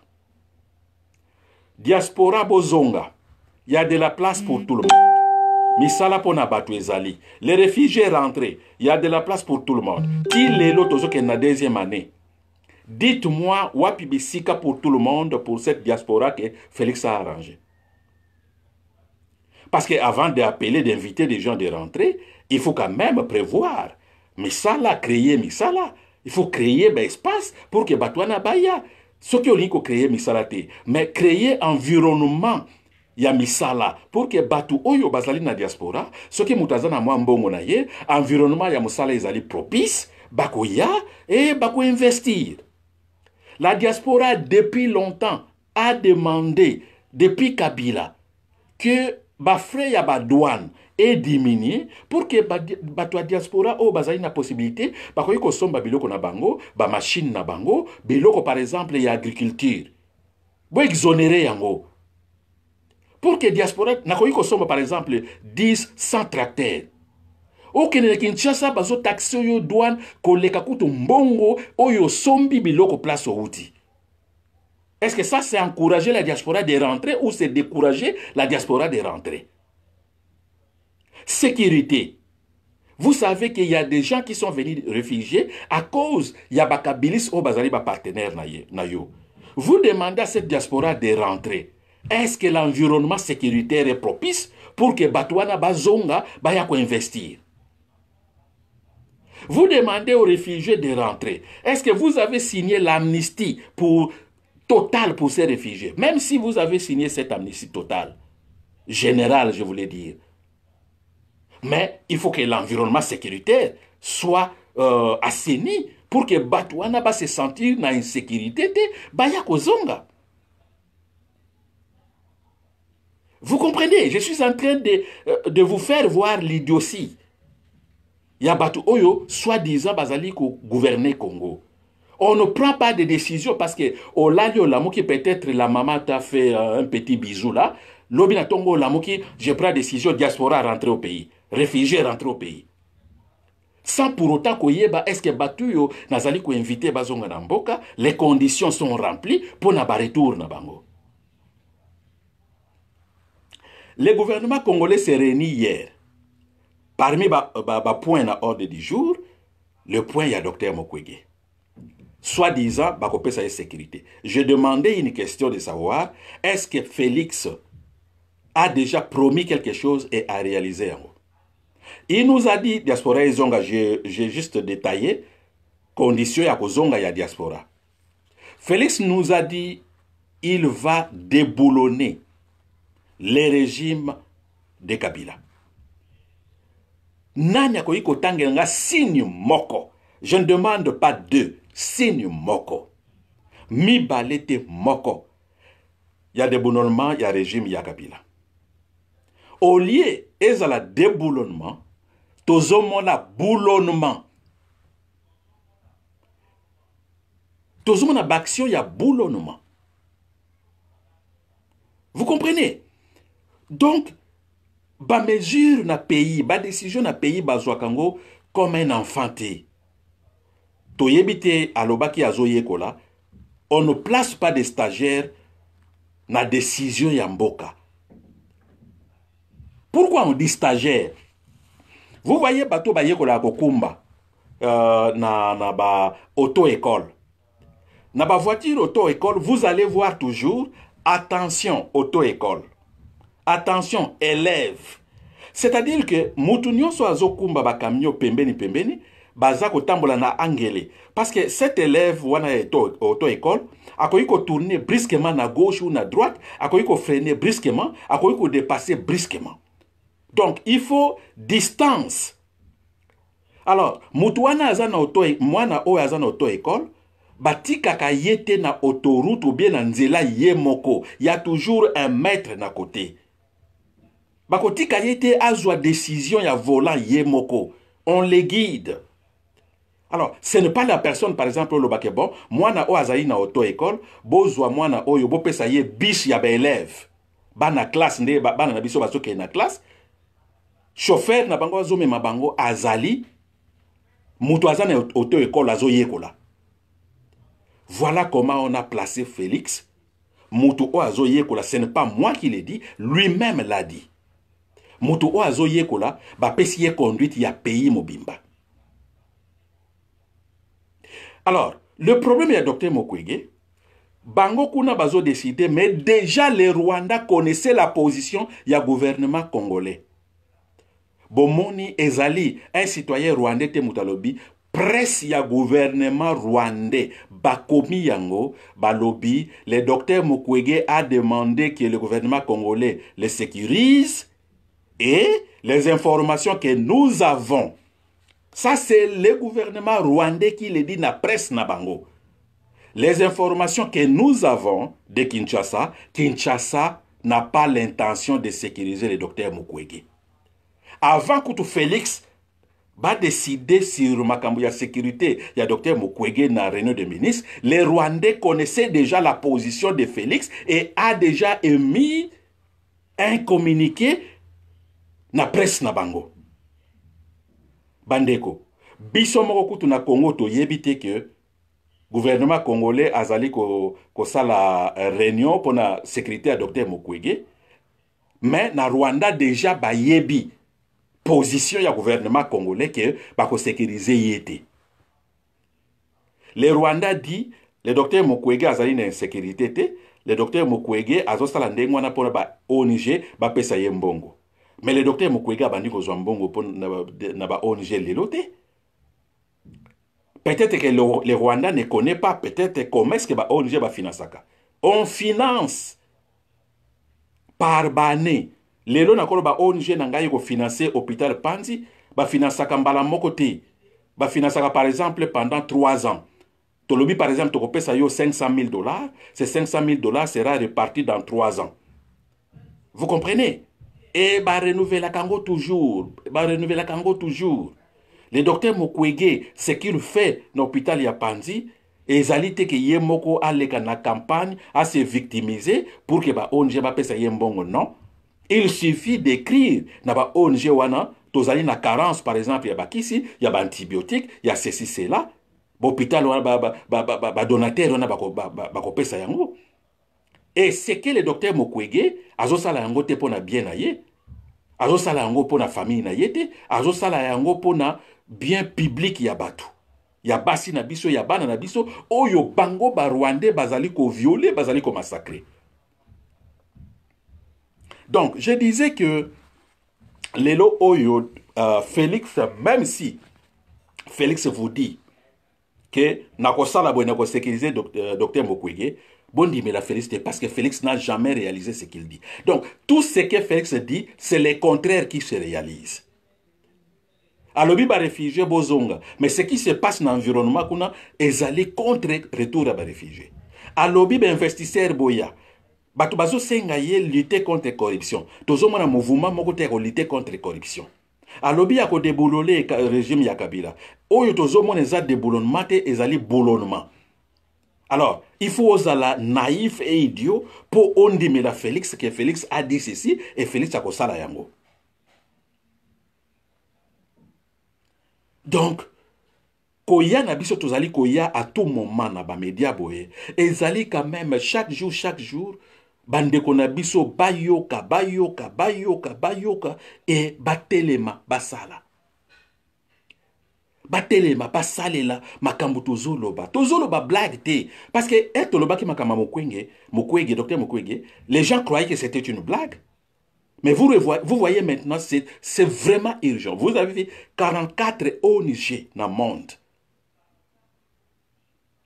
diaspora bozonga y a de la place pour tout le monde Les réfugiés rentrés Il y a de la place pour tout le monde Qui lelo dans la deuxième année dites-moi wapi pour tout le monde pour cette diaspora que félix a arrangé parce qu'avant d'appeler, d'inviter des gens de rentrer, il faut quand même prévoir. Mais ça Misala, créer Misala, il faut créer ben, espace pour que na baya. soki olingi kokreye misala te mais un environnement ya misala pour que bato oyo bazali diaspora Ce qui est na mwa mbongo ye environnement ya ezali propice bakoya e investir la diaspora depuis longtemps a demandé depuis kabila que bafrais ya douane et diminuer pour que bato ya diaspora oyo bazali na possibilité bakoki kosomba biloko na bango machine na bango biloko par exemple ya agriculture boexonere yango pour que diaspora nakoki kosomba par exemple 10 100 tracteur okende na kinshasa bazotaxe oyo douane koleka kutu mbongo oyo osombi biloko place outi est ce que ça c'est encourager la diaspora de rentrer ou c'est décourager la diaspora de rentrer sécurité. Vous savez qu'il y a des gens qui sont venus réfugiés à cause Yabakabilis au Bazali partenaire Nayo. Vous demandez à cette diaspora de rentrer. Est-ce que l'environnement sécuritaire est propice pour que Batwana Bazonga baya investir? Vous demandez aux réfugiés de rentrer. Est-ce que vous avez signé l'amnistie pour totale pour ces réfugiés Même si vous avez signé cette amnistie totale, générale, je voulais dire, mais il faut que l'environnement sécuritaire soit euh, assaini pour que Batuana se sentir dans sécurité de Bayakozonga. Vous comprenez, je suis en train de, euh, de vous faire voir l'idiotie. Il y a Batu Oyo, soi-disant Bazali le Congo. On ne prend pas de décision parce que la Lamoki, peut-être la maman t'a fait euh, un petit bisou là. Lobina Tongo je prends la décision diaspora rentrer au pays réfugiés rentrer au pays sans pour autant est-ce que batuyo nazali inviter les conditions sont remplies pour na retour na bango le gouvernement congolais s'est réuni hier parmi ba, points ba l'ordre du jour le point ya docteur Mokwege. soi-disant bakopesa la sécurité je demandais une question de savoir est-ce que Félix a déjà promis quelque chose et a réalisé en il nous a dit diaspora Zonga, j'ai juste détaillé condition ya Zonga ya diaspora. Félix nous a dit il va déboulonner les régimes de Kabila. Nani akoki iko un signe moko. Je ne demande pas deux, signe moko. mi balete moko. Il y a déboulonnement, il y a régime, il y a Kabila. Au lieu, la déboulonnement, tozomona boulonnement tozomona baaction ya boulonnement vous comprenez donc bamesure na pays badécision na pays bazwaka yango comme un enfant te toyebi te alobaki azoyekola on ne place pas de stagiaire na décision ya mboka pourquoi on dit stagiaire vous voyez bato bayekolaka kokumba euh, na, na ba auto école na ba voiture auto école vous allez voir toujours attention auto école attention élève c'est-à-dire que motu nyonso azokumba bakamio pembeni pembeni baza kotambola na angele parce que cet élève wana ya auto école akoki kotourne brusquement na gauche ou na droite akoki kofrene brusquement akoki kodepase brusquement Donc, il faut distance. Alors, moutouana na aza na auto, e, na o aza na auto-école, yete na autoroute ou bien na nzela ye moko. Il y a toujours un maître na côté. Bakoti yete a azwa décision ya volant ye moko. On les guide. Alors, ce n'est pas la personne, par exemple, le baké bon, na o azaï na auto-école, bozwa mwana oyo, pesa ye bis ya ba élève. na classe, nde, ba na biso baso ke na classe, chauffeur na bango mabango bango azali moto aza na auto à azoyekola voilà comment on a placé félix moto ce n'est pas moi qui l'ai dit lui-même l'a dit moto oyo azoyekola bapesi conduit conduite ya pays mobimba alors le problème le docteur mokwege bango kuna décidé, mais déjà les rwanda connaissaient la position du gouvernement congolais bomoni ezali un citoyen rwandais te moto alobi presse ya gouvernement rwandais bakomi yango balobi le docteur mukwege a demandé que le gouvernement congolais le sécurise et les informations que nous avons ça c'est le gouvernement rwandais qui le dit na presse na bango les informations que nous avons de kinshasa kinshasa n'a pas l'intention de sécuriser le docteur mukwege avant kutu félix badeside sur makambo ya sécurité ya docteur mukwege na réunion de ministre les rwandais connaissaient déjà la position de félix et a déjà émis un communiqué na presse na bango bandeko biso moko kutu na congo toyebi te ke gouvernement congolais azali kosala ko réunion mpona sécurité ya docteur mukwege me na rwanda déjà bayebi position ya gouvernement congolais ke bakosekirize ye te le rwanda di le docteur mukwege azali na insécurité te le docteur mukwege azosala ndenge wana mpona ba ong bapesa ye mbongo me le docteur mukwege abandi kozwa mbongo po na ba ong lelo te peut-être que le, le rwanda ne connaît pas peut-être comment est-ce que ba ong bafinansaka on finance par bane lelo nakoloba ong na ngai kofinanse hôpital panzi bafinansaka mbala moko te bafinansaka par exemple pendant 3 ans tolobi par exemple tokopesa yo 500 000 dollars ce 500 000 dollars sera réparti dans 3 ans vous comprenez e barenouvelaka yango toujours barenouvelaka yango toujours le docteur mokwege ce qu'il fait na hôpital ya panzi ezali te ke ye moko aleka na campagne ase victimiser pour ke baong bapesa ye mbongo non Il suffit d'écrire naba ONG wana tozali na carence par exemple ya bakisi ya antibiotique ya ceci cela donateur wana ba wana pesa yango et que le docteur mokwege sala yango te pona na bien na ye sala yango pona na famille na ye te sala yango pona na bien public ya batu ya basi na biso ya bana na biso oyo bango barwandais bazali violer bazali massacrer donc, je disais que Lelo Oyo, euh, Félix, même si Félix vous dit que Nakosala Boy sécurisé euh, docteur Mokwege, bon dit mais la félicité parce que Félix n'a jamais réalisé ce qu'il dit. Donc, tout ce que Félix dit, c'est le contraire qui se réalise. alobi barefugie bozonga mais ce qui se passe dans l'environnement, kuna allé contre retour A y alobi investisseur boya bato bazosenga ye lutte contre corruption tozomona mouvement moko te ya kolutte contre corruption alobi ya kodebolole euh, régime ya kabila oyo tozomona eza debolonement te ezali bolonement alors il faut ozala naïf e idiot mpo ondimela félix ke félix adi ceci e félix akosala yango donc koya na biso tozali koya à tout moment na bamédia boye ezali quand même chaque jour chaque jour bandeko na biso bayoka bayoka bayoka bayoka et batelema basala batelema basalela makambo tozoloba ba blague te parce que e tolobaki makambo ya mokwenge mokwege docteur mokwege les gens croyaient que c'était une blague mais vous, vous voyez maintenant c'est vraiment urgent vous avez vu 44 ONG dans le monde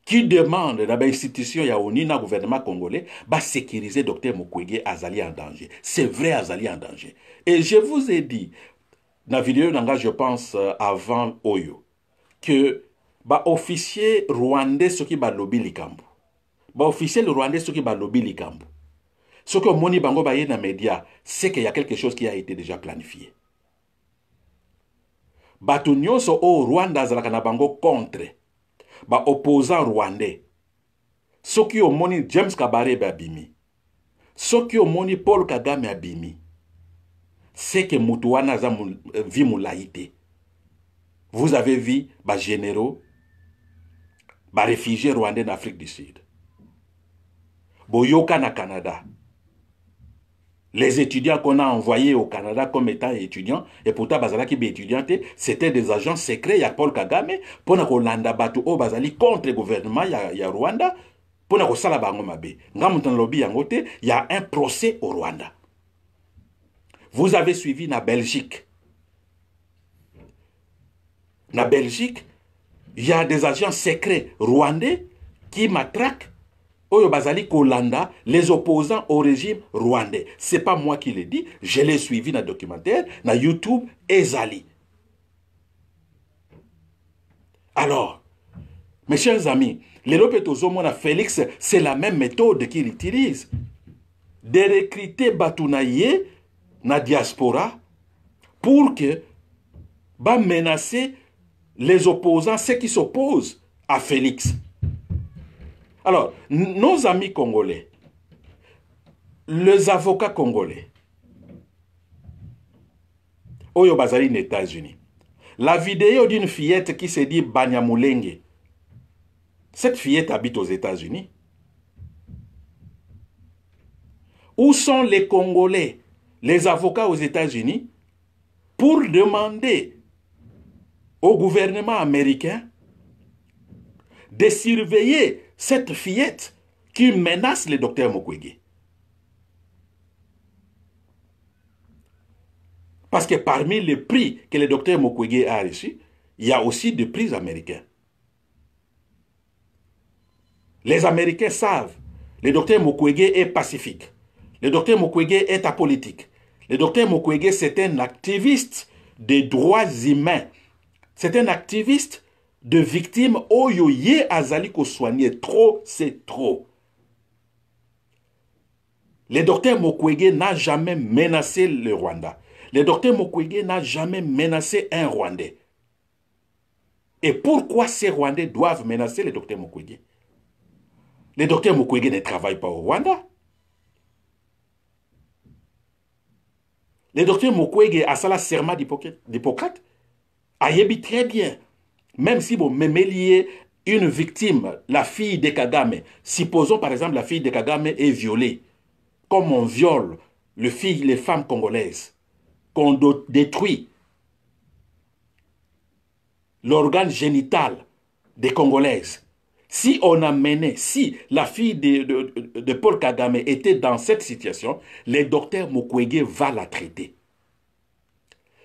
qui demande na bainstitution ya oni na gouvernement congolais basécuriser docteur mukwege azali en danger c'est vrai azali en danger et je vous ai dit na video na nga je pense euh, avant oyo que baofficier rwandais soki balobi likambo baofficier rwandais soki balobi likambo soki omoni bango baye na média c'est qu'il y a quelque chose qui a été déjà planifié bato nyonso oyo rwanda azalaka na bango contre baopposant rwandais soki omoni james kabarebe abimi soki omoni paul kagame abimi seke moto wana aza vi molai te vous avez vu bagénéraux baréfugie rwandais na afrique du sud boyoka na canada Les étudiants qu'on a envoyés au Canada comme étant étudiants, et pourtant c'était des agents secrets y il a Paul Kagame batu contre le gouvernement y Rwanda pour il y a un procès au Rwanda. Vous avez suivi la Belgique. La Belgique, il y a des agents secrets rwandais qui matraquent kolanda les opposants au régime rwandais c'est pas moi qui l'ai dit je l'ai suivi dans le documentaire dans youtube ezali alors mes chers amis les mpe de félix c'est la même méthode qu'il utilise de recruter Batounaïe na diaspora pour que menacer les opposants ceux qui s'opposent à félix alors, nos amis congolais, les avocats congolais, Oyo Bazali États-Unis, la vidéo d'une fillette qui se dit Banyamulenge, cette fillette habite aux États-Unis. Où sont les Congolais, les avocats aux États-Unis, pour demander au gouvernement américain de surveiller cette fillette qui menace le docteur Mukwege. Parce que parmi les prix que le docteur Mukwege a reçus, il y a aussi des prix américains. Les Américains savent, le docteur Mukwege est pacifique. Le docteur Mukwege est apolitique. Le docteur Mukwege, c'est un activiste des droits humains. C'est un activiste de victimes à Azali Ko soigné trop c'est trop le docteur Mokwege n'a jamais menacé le Rwanda le docteur Mokwege n'a jamais menacé un Rwandais et pourquoi ces Rwandais doivent menacer le docteur Mokwege le docteur Mokwege ne travaille pas au Rwanda le docteur Mukwege asala serment d'Hippocrate ayebi très bien même si vous mémeliez une victime, la fille de Kagame, supposons par exemple la fille de Kagame est violée, comme on viole les les femmes congolaises, qu'on détruit l'organe génital des Congolaises. Si on amenait, si la fille de, de, Paul Kagame était dans cette situation, le docteur Mukwege va la traiter.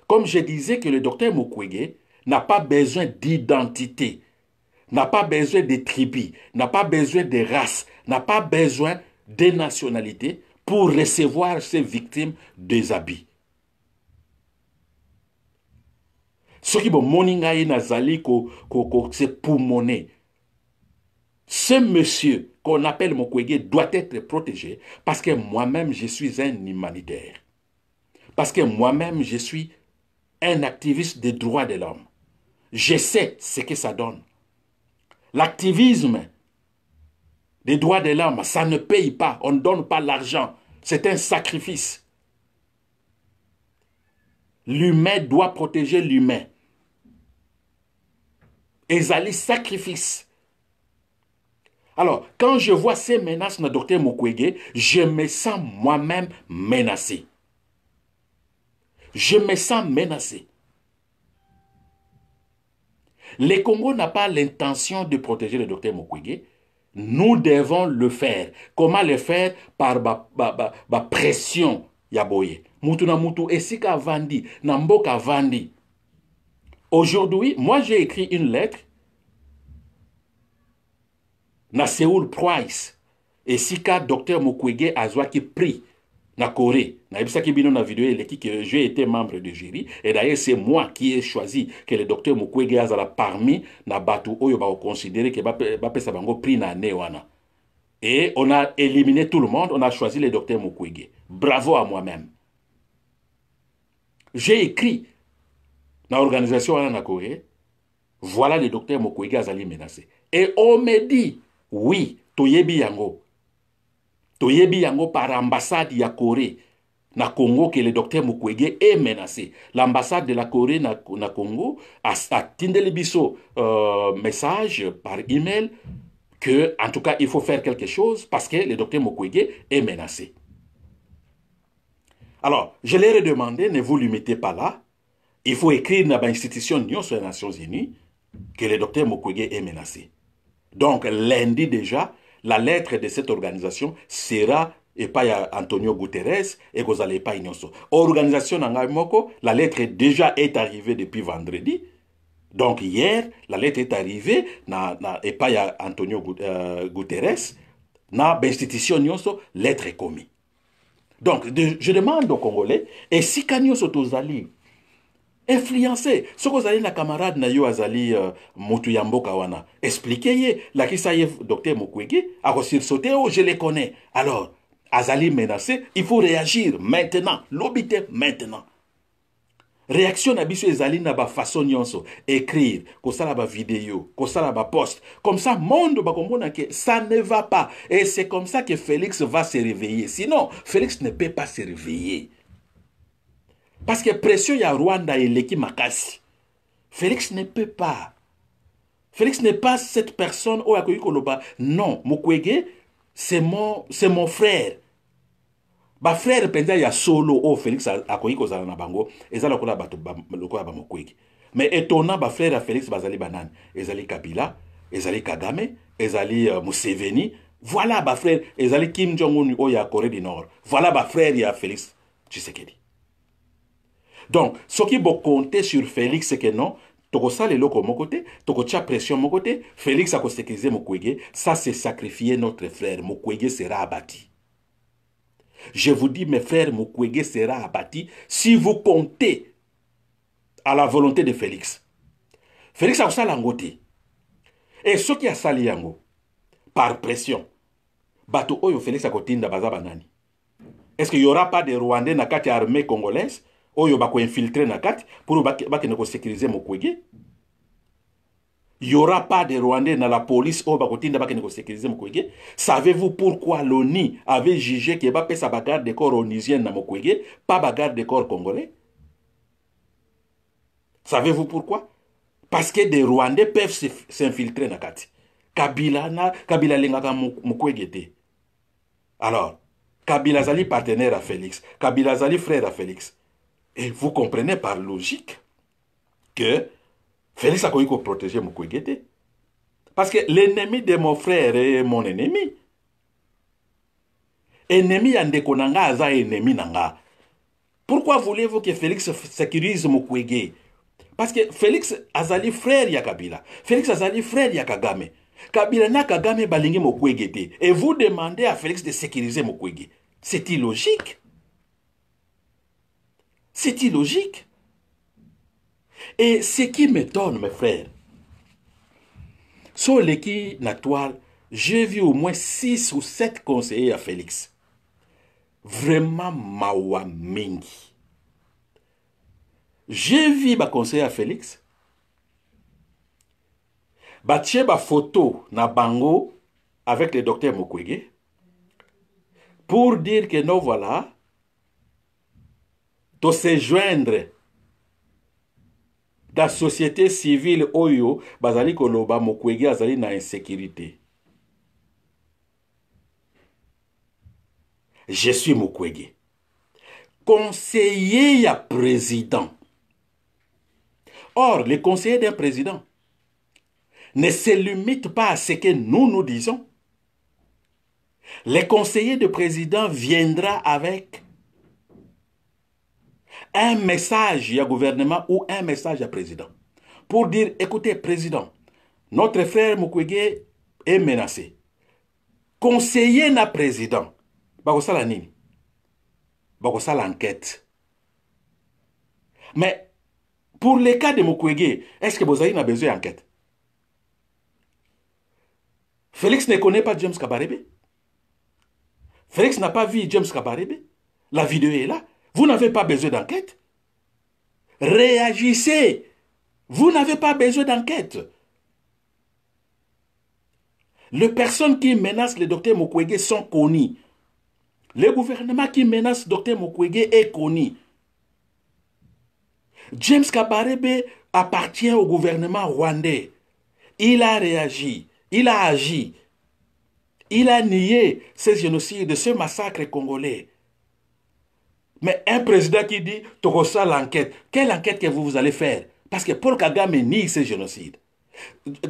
Comme je disais que le docteur Mukwege, n'a pas besoin d'identité, n'a pas besoin de tribus, n'a pas besoin de race, n'a pas besoin de nationalité pour recevoir ces victimes des habits. est ko c'est pour monner. ce monsieur qu'on appelle Mokwege, doit être protégé parce que moi-même je suis un humanitaire. Parce que moi-même je suis un activiste des droits de l'homme. Je sais ce que ça donne. L'activisme des droits de l'homme, ça ne paye pas. On ne donne pas l'argent. C'est un sacrifice. L'humain doit protéger l'humain. Et un sacrifice. Alors, quand je vois ces menaces de docteur Mukwege, je me sens moi-même menacé. Je me sens menacé. Le Congo n'a pas l'intention de protéger le docteur Mukwege. Nous devons le faire. Comment le faire Par la pression Mutu na mutu esika vandi, namboka Aujourd'hui, moi j'ai écrit une lettre na Seoul Price Et esika docteur Mukwege qui prie na Corée Kibino na video que j'ai été membre de jury et d'ailleurs c'est moi qui ai choisi que le docteur Mukwege azala parmi na bato oyo bakoconsidere ke pesa bango pris na année et on a éliminé tout le monde on a choisi le docteur Mukwege bravo à moi-même j'ai écrit na l'organisation à na Corée voilà le docteur Mukwege azali menacé et on me dit oui yebi yango toyebi yango par ambassade ya corée na congo que le docteur est menacé. l'ambassade de la corée na, na congo a biso euh, message par email que en tout cas il faut faire quelque chose parce que le docteur mukwege est menacé alors je l'ai redemandé ne vous limitez pas là il faut écrire dans l'institution institution sur des Nations Unies que le docteur Mukwege est menacé donc lundi déjà la lettre de cette organisation sera pas antonio guterres et vous allez organisation na moko la lettre déjà est arrivée depuis vendredi donc hier la lettre est arrivée na, na antonio euh, guterres na l'institution, nyonso lettre commis. donc je demande aux congolais et si nyonso tozali influence soki ozali na camarade na yo azali euh, mutu motu ya mboka wana explike ye lakisa ye docteur mokwegi akosirsaute je le connais alors azali menacé il faut réagir maintenant Lobiter, maintenant réaction na biso ezali na bafaçon nyonso écrire kosala bavideo kosala post. comme ça monde bakomona que ça ne va pas et c'est comme ça que félix va se réveiller sinon félix ne peut pas se réveiller parce que pression, il y a Rwanda et l'équipe Makassi. Félix ne peut pas. Félix n'est pas cette personne au Koloba. Non, Mukwege, c'est mon, c'est mon frère. il frère a a solo au Félix akoyi kozala na bango ezala lokola le lokola ba Mukwege. Mais étonnant ba frère à Félix bazali banane, ezali Kabila, ezali y ezali euh, Museveni, voilà ba frère ezali Kim Jong Un au ya Corée du Nord. Voilà ba frère y il a Félix Tshisekedi. donc soki bokonte sur félix ke non tokosala eloko moko te tokotia pression moko te félix akosekirize mokwege ça c'est sacrifier notre frère mokwege sera abati je vous dis mes frères mokwege sera abati si vous comptez à la volonté de félix félix akosala yango te e soki asali yango par pression bato oyo félix akotinda baza banani est ce qu'il y aura pas de rwandais na kati ya armée congolaise oyo infiltrer na kati pour ko sécuriser mokwege il n'y aura pas de Rwandais dans la police oyo bakotinda ko sécuriser mokwege savez-vous pourquoi l'ONU avait jugé que bapesa pas de corps dans na mokwege pas bagarres de corps congolais savez-vous pourquoi parce que des Rwandais peuvent s'infiltrer na kati kabila na kabila alingaka mukwege alors kabila Zali partenaire à félix kabila Zali frère à félix et vous comprenez par logique que Félix a qu'on protégeait Mukwege. Parce que l'ennemi de mon frère est mon ennemi. Ennemi y Nanga Aza ennemi Nanga. Pourquoi voulez-vous que Félix sécurise Mukwege Parce que Félix Azali frère ya Kabila. Félix Azali frère ya Kagame. Kabila na Kagame balingi Mukwege. Et vous demandez à Félix de sécuriser Mukwege. C'est illogique. C'est illogique. Et ce qui m'étonne, mes frères, sur l'équipe natoire, j'ai vu au moins six ou sept conseillers à Félix. Vraiment mawa mingi. J'ai vu ma conseiller à Félix. Batche ba photo na bango avec le docteur Mukwege pour dire que non voilà, de se joindre la société civile oyo bazali koloba mokwege azali na insécurité je suis mokwege conseiller à président or les conseillers d'un président ne se limitent pas à ce que nous nous disons les conseillers de président viendra avec un message à gouvernement ou un message à président pour dire, écoutez, président, notre frère Mukwege est menacé. Conseiller na président, y a ça enquête. Mais pour le cas de Mukwege, est-ce que vous a besoin d'enquête? Félix ne connaît pas James Kabarebe. Félix n'a pas vu James Kabarebe. La vidéo est là. Vous n'avez pas besoin d'enquête. Réagissez. Vous n'avez pas besoin d'enquête. Les personnes qui menacent le docteur Mukwege sont connues. Le gouvernement qui menace le docteur Mukwege est connu. James Kabarebe appartient au gouvernement rwandais. Il a réagi, il a agi, il a nié ce génocide, ce massacre congolais. Mais un président qui dit, tu reçois l'enquête, quelle enquête que vous, allez faire Parce que Paul Kagame nie ce génocide.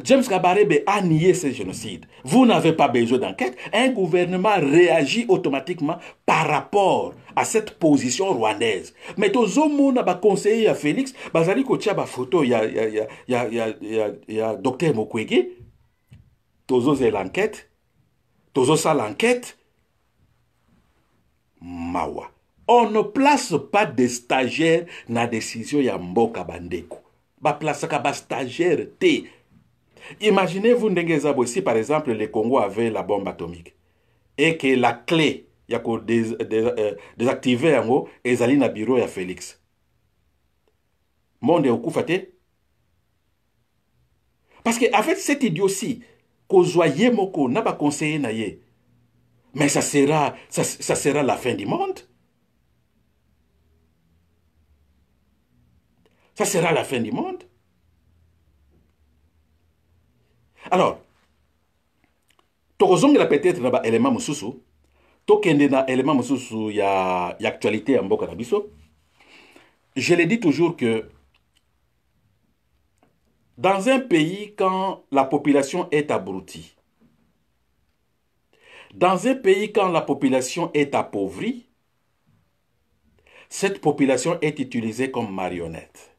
James Kabarebe a nié ce génocide. Vous n'avez pas besoin d'enquête. Un gouvernement réagit automatiquement par rapport à cette position rwandaise. Mais tozomona ba conseillé à Félix, bazali kotia ba photo a, docteur Mukwege. l'enquête. Tozo ça l'enquête. Mawa on ne place pas de stagiaire na décision ya mboka bandeko place stagiaire te imaginez-vous si par exemple le congo avait la bombe atomique et que la clé ya est euh, yango ezali na bureau ya félix monde okufa te parce que avec cette idiocie, kozwa moko na pas na mais ça sera, ça sera la fin du monde Ça sera la fin du monde. Alors, a peut-être un élément mosusu tokende na élément mosusu ya, ya actualité en mboka na je le dis toujours que dans un pays quand la population est abrutie dans un pays quand la population est appauvrie cette population est utilisée comme marionnette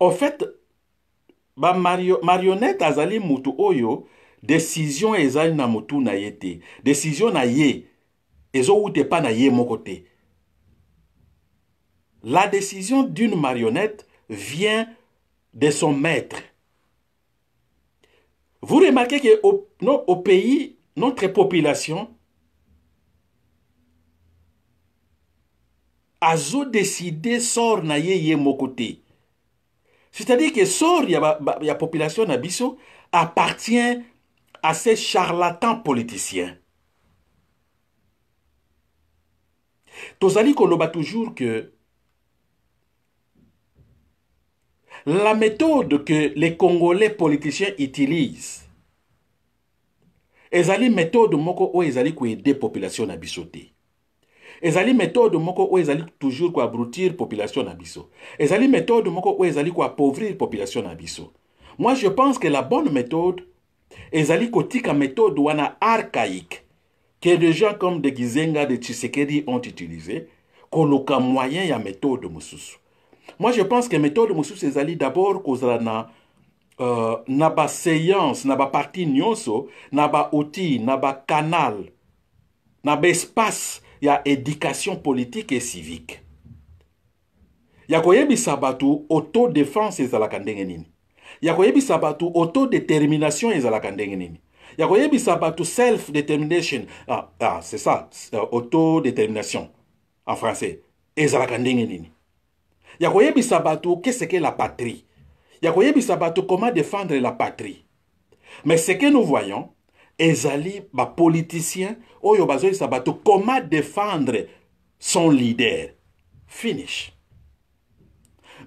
en fait bamarionete azali motu oyo desizio ezali na motu na ye te desizio na ye ezowuta epai na ye moko te la décision d'une marionnette vient de son maître vous remarquez que au, non, au pays notre population azodeside sort na ye ye moko te c'est-à-dire que sor ya, ba, ya population na biso appartient à ces charlatans politiciens tozali koloba toujours que la méthode que les congolais politiciens utilisent ezali méthode moko oyo ezali koede population na biso te ezali méthode moko oyo ezali toujours koabrutir population na biso ezali méthode moko oyo ezali koapauvrir population na biso moi je pense que la bonne méthode ezali kotika méthode wana archaïque que des gens comme de gizenga de tshisekedi ont utilisé koluka moyen ya méthode mosusu moi je pense que méthode mosusu ezali d'abord kozala na euh, na baséance na baparti nyonso na baoutil na bacanal na baespace il y a éducation politique et civique a koyebisa bato autodéfense ezalaka Il nini a koyebisa bato autodétermination ezalaka ndenge nini a koyebisa bato self determination ah, ah, c'est ça euh, autodétermination en français ezalaka ndenge nini a qu'est-ce que la patrie y a koyebisa bato comment défendre la patrie mais ce que nous voyons ezali bapoliticien oyo bazoyisa bato koma défendre son leader finish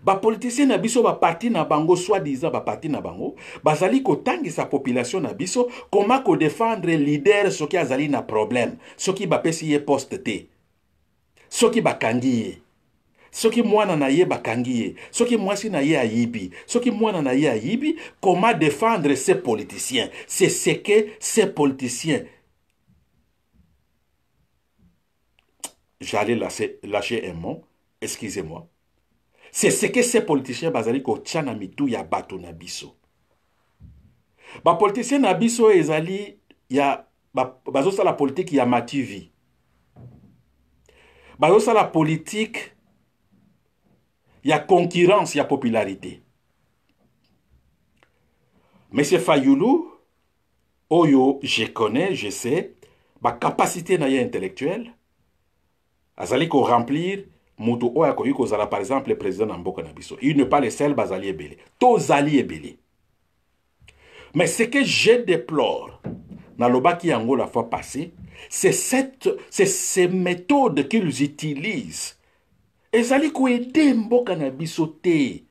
bapolitisien na biso baparti na bango soi-disant baparti na bango bazali kotangisa population na biso koma kodefendre lider soki azali na problème soki bapesi ye poste te soki bakangi ye soki mwana na ye bakangi ye soki mwasi na ye ayibi soki mwana na ye ayibi comment défendre ces politiciens c'est ce que ces politiciens j'allais lâcher, lâcher un mot excusez-moi c'est ce que ces politiciens bazali kotia na mitu ya bato na biso bapoliticien na biso ezali ya bazosala ba politike ya mativi bazosala politike ya concurrence ya popularité monsieur fayulu oyo je connais je sais bacapacité na ye intellectuelle azali koremplir moto oyo akoki kozala par exemple président na mboka na biso il ne pas le sel bazali ebele tozali ebele mais ce que je déplore nalobaki yango la fois passée c'est cette c'est ces méthodes qu'ils utilisent ezali koede mboka na biso te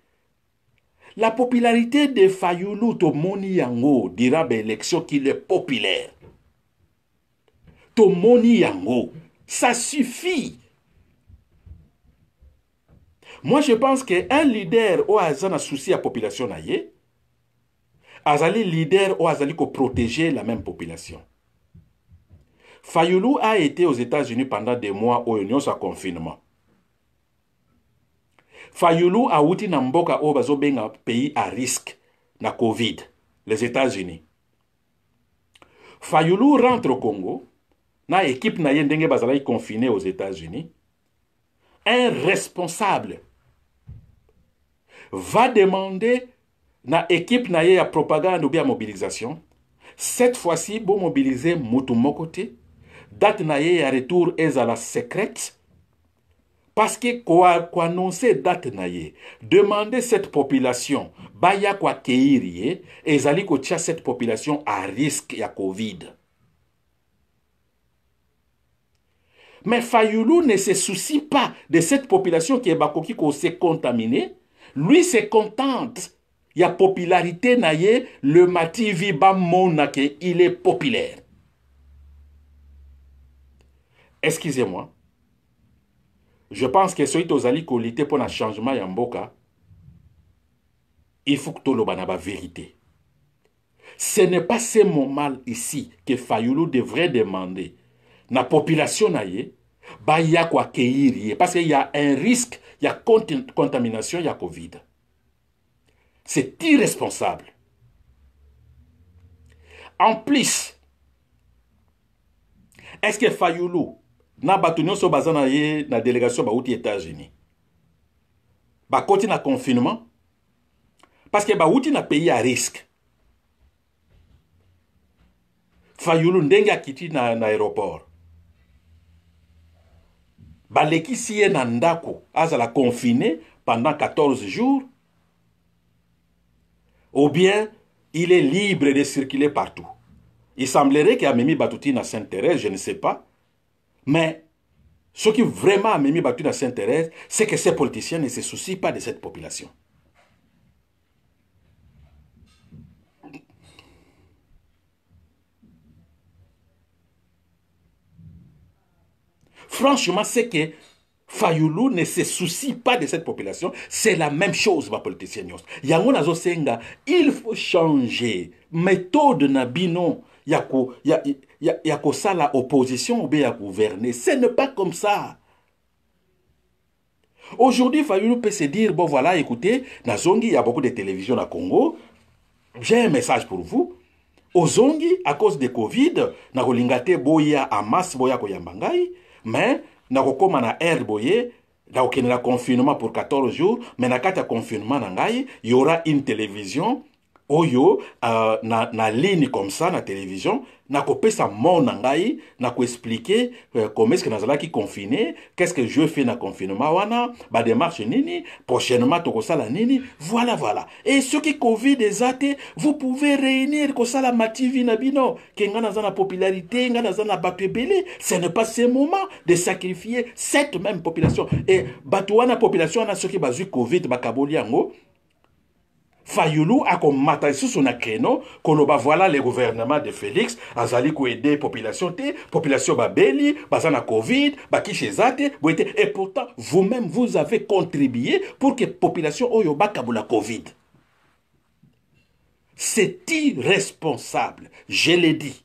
la popularité de fayulu tomoni yango dira baélection qu'il est populaire tomoni yango ça suffit moi je pense que un leader oyo aza na susi ya population na ye azali leader oyo azali koprotéger la même population fayulu a été aux états-unis pendant des mois oyo nyonso ya confinement fayulu awuti na mboka oyo benga pays a risque na covid les états-unis fayulu rentre au congo na équipe na yendenge aux états-unis un responsable va demander na équipe na ye propagande ou bien mobilisation cette fois-ci bomobilize mutu moko te date na ye retour retour la secrète parce que koannonce date na ye demande cette population baya koakeiri ye ezali kotia cette population à risque ya covid mais fayulu ne se soucie pas de cette population qui bakoki kose contamine lui se contente ya popularité na ye le mativi bamona ke il est populaire excusez-moi je pense que soki tozali kolite mpo na changement ya mboka il faut toloba na bavérité ce n'est pas ce moment ici que fayulu devrait demander na population na ye baya koaccueillir ye parce qu'il y a un risque ya contamination ya covid c'est irresponsable en plus est ce que fayulu na bato nyonso baza na na délégation des états-unis bakoti na confinement parce que bauti na pays à risque fayulu ndenge akiti na, na aéroport balekisi ye na ndako azala pendant 14 jours ou bien il est libre de circuler partout il semblerait que amemi bato n'a sainte thérèse je ne sais pas mais ce qui vraiment Mimi Batuna s'intéresse, c'est que ces politiciens ne se soucient pas de cette population. Franchement, c'est que Fayoulou ne se soucie pas de cette population. C'est la même chose, ma politicienne. Il faut changer méthode Nabino. Il y a que ça, l'opposition opposition ou bien gouverner. Ce n'est pas comme ça. Aujourd'hui, on peut se dire, bon voilà, écoutez, na Zongi, il y a beaucoup de télévisions le Congo. J'ai un message pour vous. Au Zongi, à cause de Covid, na y boya masse boya yambangai, mais na kokoma na air boye, na a un confinement pour 14 jours, mais na kata confinement il y aura une télévision oyo dans euh, na, na ligne comme ça na télévision nakopesa mor na ngai expliquer euh, comment est-ce que nazalaki confiné qu'est-ce que je fais na confinement wana démarche nini prochainement la nini voilà voilà Et ceux qui covid des vous pouvez réunir la mativi na bino ke ngai na popularité qui za na bato ebele ce n'est pas ce moment de sacrifier cette même population Et bato wana population ce qui la covid bakaboli yango fayulu akomata lisusu na kreno koloba voila le gouvernement de félix azali koede population te population babeli baza na covid bakishi eza te boye te et pourtant vous-même vous avez contribué pour que population oyo bakabola covid c'est irresponsable je l'ai dit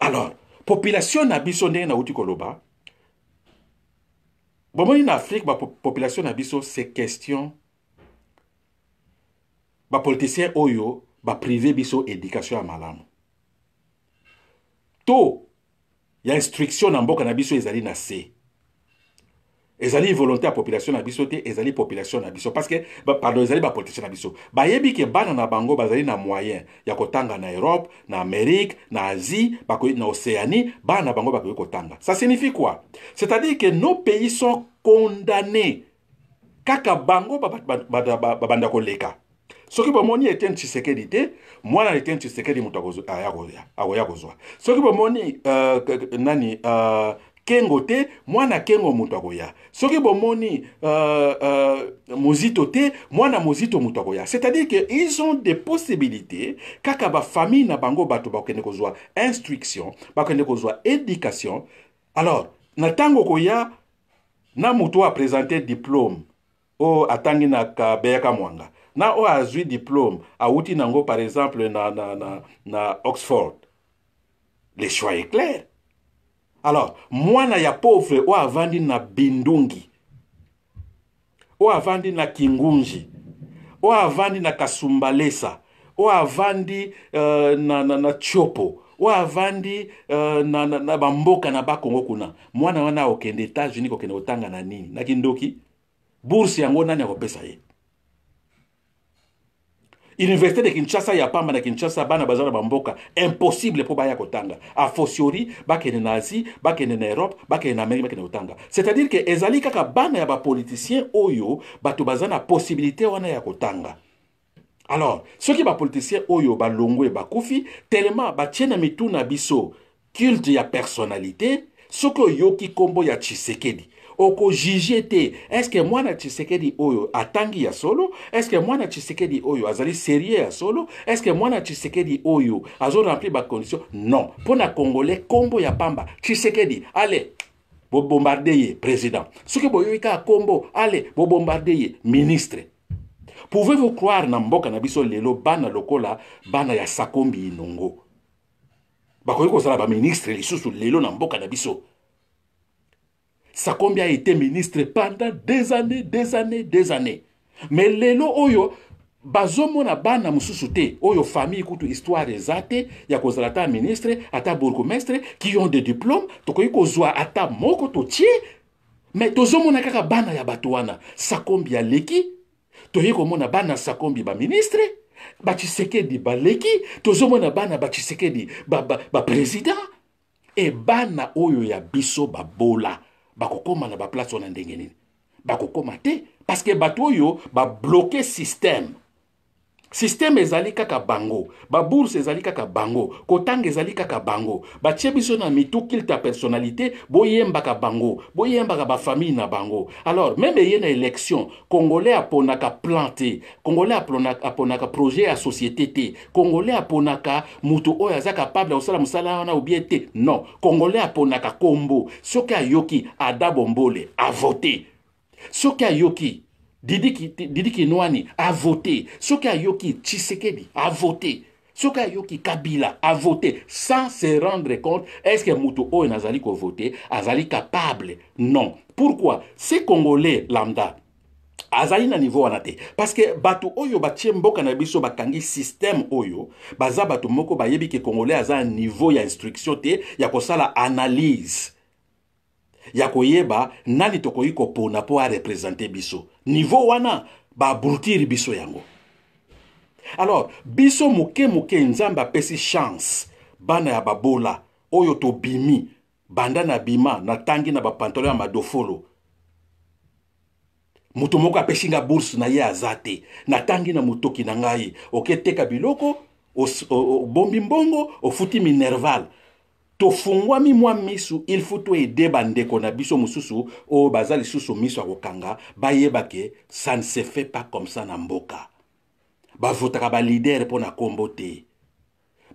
alors population na biso ndenge nauti koloba bomoni na afrike bapopulation na biso se question bapolitisien oyo baprive biso éducation ya malamu to ya instruction na mboka na biso ezali na se ezali volonté ya population na biso te ezali population na biso parce que ba, pardon ezali bapoliticien na biso bayebi ke bana na bango bazali na moyen ya kotanga na europe na amérique na asie bakoki na océanie bana na bango bakoki kotanga ça signifie quoi c'est-à-dire que nos pays sont condamnés kaka bango babanda ba, ba, ba, koleka soki bomoni etienne tshisekedi te mwana na etienne tshisekedi moto akoya kozwa soki bomoni uh, nani uh, kengo te mwana kengo moto akoya soki bomoni euh, euh, mozito te mwana mozito moto akoya c'est-à-dire que ils ont des possibilités kaka bafamille na bango bato bakende kozwa instruction bakende kozwa éducation alors na ntango okoya na moto apresente diplôme oyo atangi na kabeyaka mwanga na oyo azwi diplôme awuti nango par exemple na, na, na, na oxford le choix est clair alors mwana ya pauvre oyo avandi na bindungi oyo avandi na kingunji oyo avandi na kasumbalesa oyo avandi uh, na, na, na tiopo oyo avandi uh, na, na, na bamboka na bakongo kuna mwana wana akokende etats-unis kokende kotanga na nini na kindoki bourse yango nani akopesa ye université de kinshasa ya pamba na kinshasa bana baza na bamboka impossible mpo baya kotanga afosiori bakende na asie bakende na europe bakende na amerike bakende kotanga c'est-à-dire ke ezali kaka bana ya bapoliticien oyo bato baza na possibilité wana ya kotanga alors soki bapoliticien oyo balongwe bakufi telema batie na mitu na biso culte ya personnalité soki oyoki nkombo ya tshisekedi okojuge te eske mwana tshisekedi oyo atangi ya solo eske mwana tshisekedi oyo azali serie ya solo eske mwana tshisekedi oyo azorempli bacondition non mpo na congolais nkombo ya pamba tshisekedi ale bobombarde ye président soki boyoki kaka nkombo ale bobombarde ye ministre pouvez-vous croire na mboka na biso lelo bana lokola bana ya sakombi inongo bakoki kozala baministre lisusu lelo na mboka na biso Sakombi a été ministre pendant des années, des années, des années. Mais lelo oyo bazomona bana mosusu te oyo famille kutu histoire eza te ya kozala ata ministre ata bourgmestre qui ont des diplômes tokoki kozwa ata moko totie me tozomona kaka bana ya bato wana sakombi aleki toyei komona bana sakombi baministre batshisekedi baleki tozomona bana batshisekedi baprésident ba, ba, ba e bana oyo ya biso babola ba bakokóma na baplace wana ndenge nini bakokóma te parce que bato oyo babloke systeme systeme ezali kaka bango babourse ezali kaka bango kotanga ezali kaka bango batie biso na mitu kilte ya personnalité boyembaka bango boyembaka bafamille na bango alors meme eye na élection congolais aponaka plan te congolais aponaka projet ya société te congolais aponaka motu oyo aza capable ya kosala mosala wana obie te non congolais aponaka nkombo soki ayoki ada bombole avote soki ayoki didiki didiki nwani avoté Yoki Yoki tshisekedi voté. Soka Yoki kabila a voté. sans se rendre compte est-ce que moto oyo nazali voté? azali capable non pourquoi C'est congolais lambda azali na niveau anaté parce que batu oyo ba mboka na biso bakangi système oyo baza bato moko bayebi ke congolais aza niveau ya instruction te ya kosala analyse ya koyeba nani tokoki kopona mpo arepresente biso nivo wana babrutiri biso yango alors biso moke moke nzambe apesi chance bana ya babola oyo tobimi banda na bima natangi na bapantalo ya madofolo moto moko apesi nga bourse na ye aza te natangi na motoki na ngai oketeka biloko obombi mbongo ofuti minerval tofungwami mwa misu ilfu toyede bandeko na biso mosusu oyo baza lisusu miso ya kokanga bayebake ça ne se fait pas comme ça na mboka bavotaka balidere mpo na nkombo te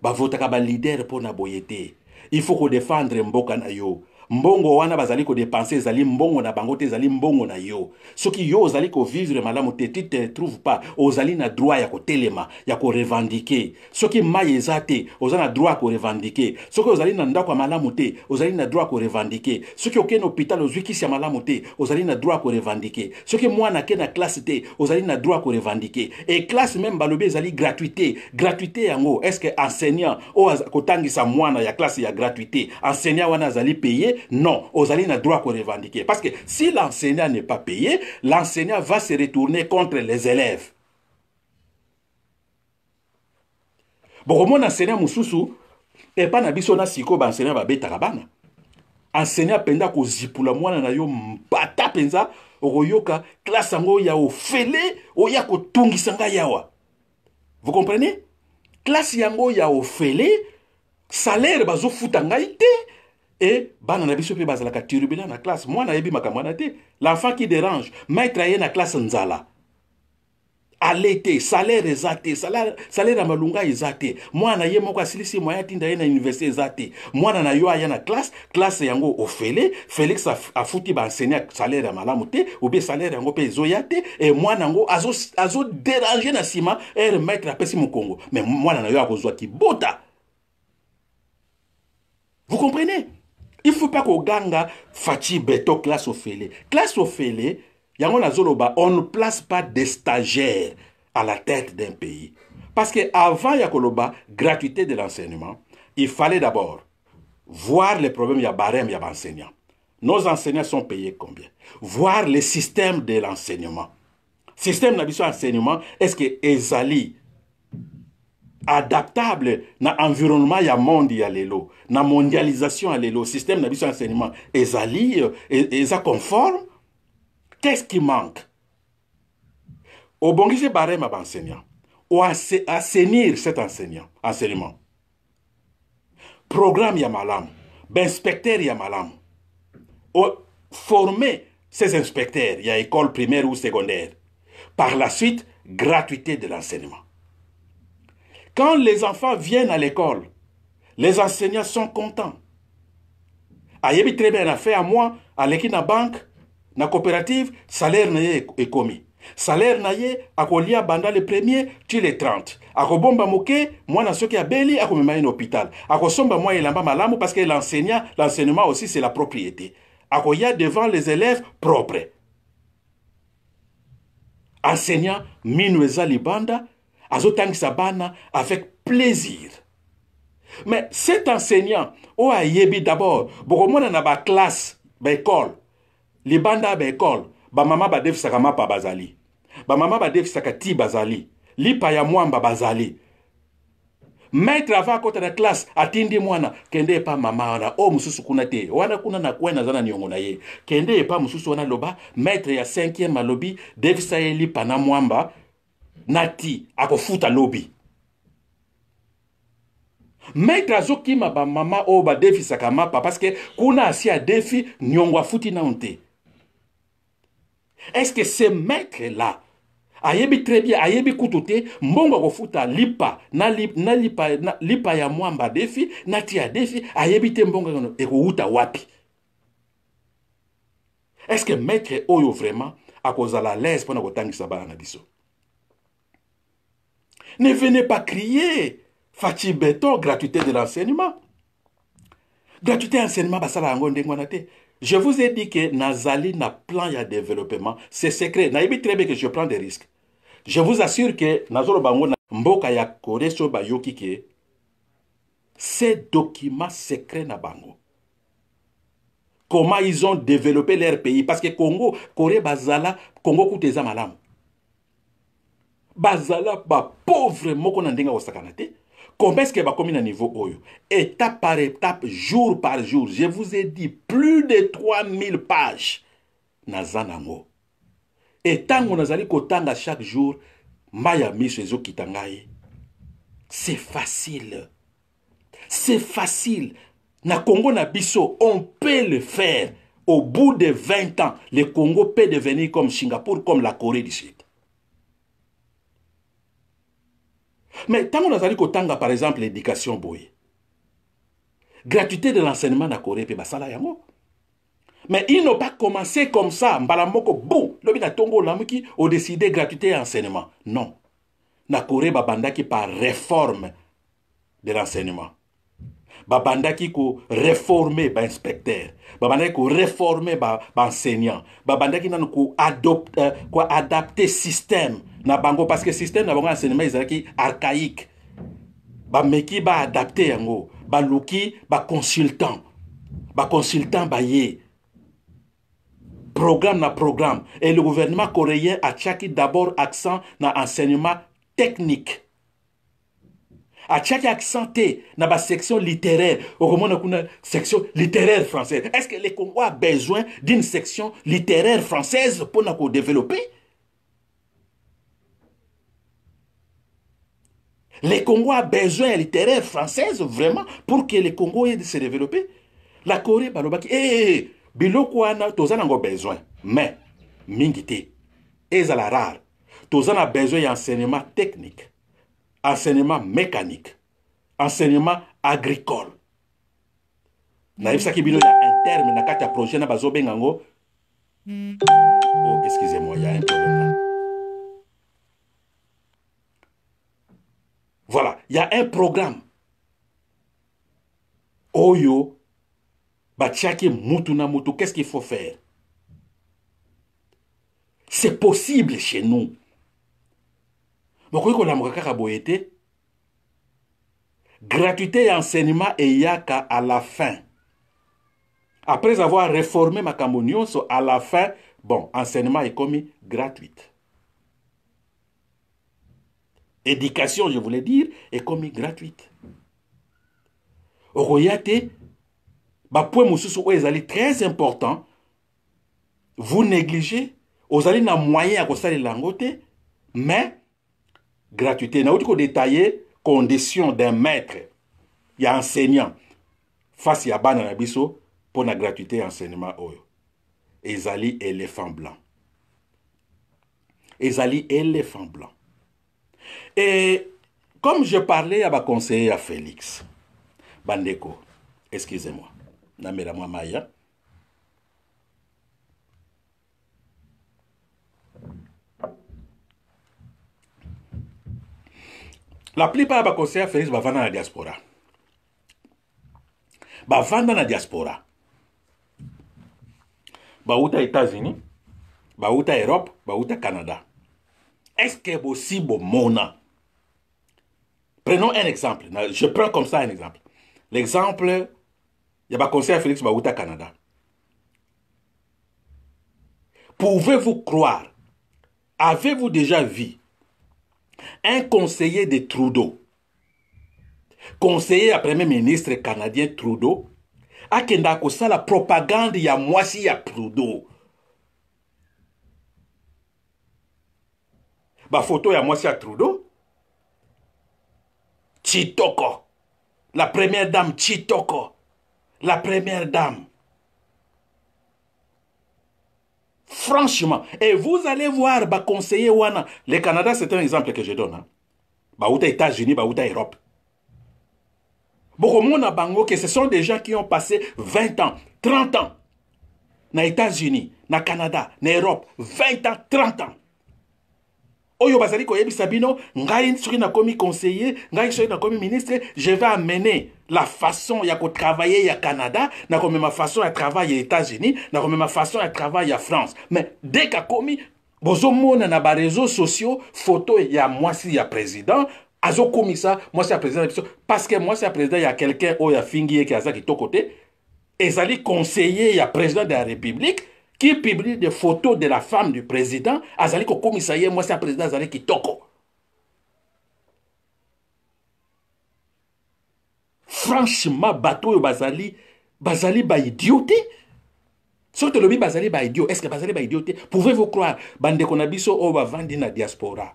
bavotaka balidere mpo na boye te il faut kodefendre mboka na yo mbongo wana bazali kodepanse ezali mbongo na bango te ezali mbongo na yo soki yo ozali kovivre malamu te tu te trouve pas ozali na droit ya kotelema ya korevandike soki mai eza te oza na droit ya korevandike soki ozali na ndako ya malamu te ozali na droit ya korevandike soki okei na hôpital ozwi kisi ya malamu te ozali na droit ya korevandike soki mwana ake na classe te ozali na droit ya korevandike e classe meme balobi ezali gratuité gratuité yango estce enseignant oyo kotangisa mwana ya classe ya gratuité enseignant wana azali paye non, ozali na droit qu'on revendiquer. Parce que si l'enseignant n'est pas payé, l'enseignant va se retourner contre les élèves. Bon, au moins, enseignant moussousou, et pas na bisona na siko, L'enseignant, enseignant ba betaka bana. Enseignant penda ko zipula mwana na yo mbata penza, royoka, classe ango ya ofele, tungisanga kotungisa ngai yawa. Vous comprenez? Classe yango ya ofele, salaire bazofuta ngai et bana na biso mpe bazalaka turbulent na classe mwana yebi makambo wana te l'enfant qui dérange maître aye na classe nzala ale salaire eza te salaire ya malunga eza te mwana ye moko asilisi moya atinda ye na université eza te mwana na yo aya na classe classe yango ofele félix afuti baenseigne salaire ya malamu te obie salaire yango mpe ezoya te e mwana yango azoderange na nsima ere maître apesi mokongo mais mwana na yo akozwa kibota vous comprenez il faut pas koganga fati beto classe La classe au yango on ne place pas des stagiaires à la tête d'un pays parce que avant ya gratuité de l'enseignement il fallait d'abord voir les problèmes ya barème ya enseignants. nos enseignants sont payés combien voir le système de l'enseignement système d'enseignement, est ce que ezali adaptable na environnement ya monde ya lelo na mondialisation ya lelo système na biso ya enseignement ezali e, eza conforme qu'est-ce qui manque obongisi bareme ya baenseignant oassainir cet enseignant enseignement programme ya malamu bainspecteur ya malamu former ces inspecteurs ya école primaire ou secondaire par la suite gratuité de l'enseignement Quand les enfants viennent à l'école, les enseignants sont contents. Ayebi ah, très a fait à moi, à l'équipe la banque, la coopérative, salaire na est commis. Salaire na ye, akolia banda le premier, tu les 30. Akobomba moke, moi na soki abeli, akomema un hôpital. Akosomba moi elamba malamu parce que l'enseignant, l'enseignement aussi c'est la propriété. Akoya devant les élèves propres. Enseignant, minueza libanda, azotangisa bana avec plaisir me cet enseignant oyo ayebi d'abord bokomona na baklasse baekole libanda ya baekole bamama badefisaka mapa bazali bamama badefisaka ti bazali lipa ya mwamba bazali maître ava akɔta na klase atindi mwana kende epa mama wana oyo mosusu kuna te wana kuna na kwena aza na niongo na ye kende epa mosusu wana aloba maître ya 5e alobi defisa ye lipa na mwamba nati akofuta lobi maître azokima bamama oyo badefisaka mapa parceke kuna asi adefi niongo afuti nano te estce que ce maître la ayebi très bien ayebi kutu te mbongo akofuta lipa na, li, na, lipa, na lipa ya mwamba adefi na ti adefi ayebi te mbongo ekowuta wapi estce que maître oyo vraiment akozala lese mpo na kotangisa bana na biso Ne venez pas crier. Fatih Beto, gratuité de l'enseignement. Gratuité enseignement, basala Je vous ai dit que Nazali n'a plan à développement. C'est secret. très bien que je prends des risques. Je vous assure que Nazolo Bango mboka ya Corée ces documents secrets na Comment ils ont développé leur pays parce que Congo, Corée Basala Congo kuteza malam. bazala bapauvre moko na ndenge akosakana te combien est-ce que bakomi na niveau oyo étape par étape jour par jour je vous ai dit plus de 3000 pages naza nango etango nazali kotanga chaque jour mai ya miso ezokita ngai c'est facile c'est facile na congo na biso on peut le faire au bout de 20 ans le congo peut devenir comme singapour comme la corée du sud Mais dit que nous avons par exemple l'éducation boye gratuité de l'enseignement Corée, Corée basala yango mais ils n'ont pas commencé comme ça mbala moko bo lobi na ntongo de gratuité de enseignement non Corée babandaki par réforme de l'enseignement babandaki ba l'enseignant. babandaki koreforme a babandaki quoi euh, adapter système na bango parce que système na bango ya enseignement ezalaki archaïque bameki baadapte yango baluki baconsultant baconsultant baye programme na programme et le gouvernement coréen atiaki d'abord accent na enseignement technique atiaki accent te na basection littéraire okomona kuna section littéraire française est ce que le congo a besoin d'une section littéraire française mpona kodéveloppe Le Congo a besoin littéraire française vraiment pour que le Congo aide se développer. La Corée, balobaki, eh, eh, eh, biloko wana toza nango besoin mais mingi te ezala rare toza na besoin ya enseignement technique enseignement mécanique enseignement agricole nayebisaki bino ya interme na kati ya projet na bazobenga yango hmm. oh, excusez moi ya un problème là Voilà, il y a un programme. Oyo, Mutuna, qu'est-ce qu'il faut faire C'est possible chez nous. a beau gratuité et enseignement a à la fin après avoir réformé ma à la fin bon enseignement est commis gratuit. éducation je voulais dire ekomi gratuite okoya te bapoint mosusu oyo ezali très important vous négligez ozali na moyen ya kosalela yango te mais gratuité nauti kodetaille condition d'un maître ya enseignant face ya bana na biso mpo na gratuité ya enseignement oyo oh. ezali éléphant blanc ezali éléphant blanc et comme je parlais à ma conseiller à Félix bandeko excusez-moi namela mwa maya la plupart ya baconseil ya félix bavanda na diaspora bavanda na diaspora bauta états-unis bauta europe bauta canada Est-ce que Mona. Prenons un exemple. Je prends comme ça un exemple. L'exemple, il y a un conseiller Félix Baouta Canada. Pouvez-vous croire, avez-vous déjà vu un conseiller de Trudeau, conseiller à premier ministre canadien Trudeau, ça la propagande ya y a Trudeau, photo à moi c'est à trudeau chitoko la première dame chitoko la première dame franchement et vous allez voir conseiller wana le canada c'est un exemple que je donne hein? états-unis europe bango que ce sont des gens qui ont passé 20 ans 30 ans Dans les états-unis dans le canada dans l'Europe, 20 ans 30 ans oyo bazali koyebisa bino ngai soki nakomi conseiller ngai soki nakomi ministre je vais amener la façon ya kotravailler ya canada nakomema façon ya travail ya états-unis nakomema façon ya travail ya france mais dès kakomi bozomona na bareseau sociaux foto ya mwasi ya président azokomisa mwasi ya président na biso parce que mwasi ya président ya quelqu'un oyo afingi yeke aza kitoko te ezali conseiller ya président de la république qui publie des photos de la femme du président azali kokomisa ye mwasi ya président azali kitoko franchement bato oyo bazali bazali baidio te soki tolobi bazali baidio estce bazali baidio te pouvez-vous croire bandeko na biso oyo oh, bavandi na diaspora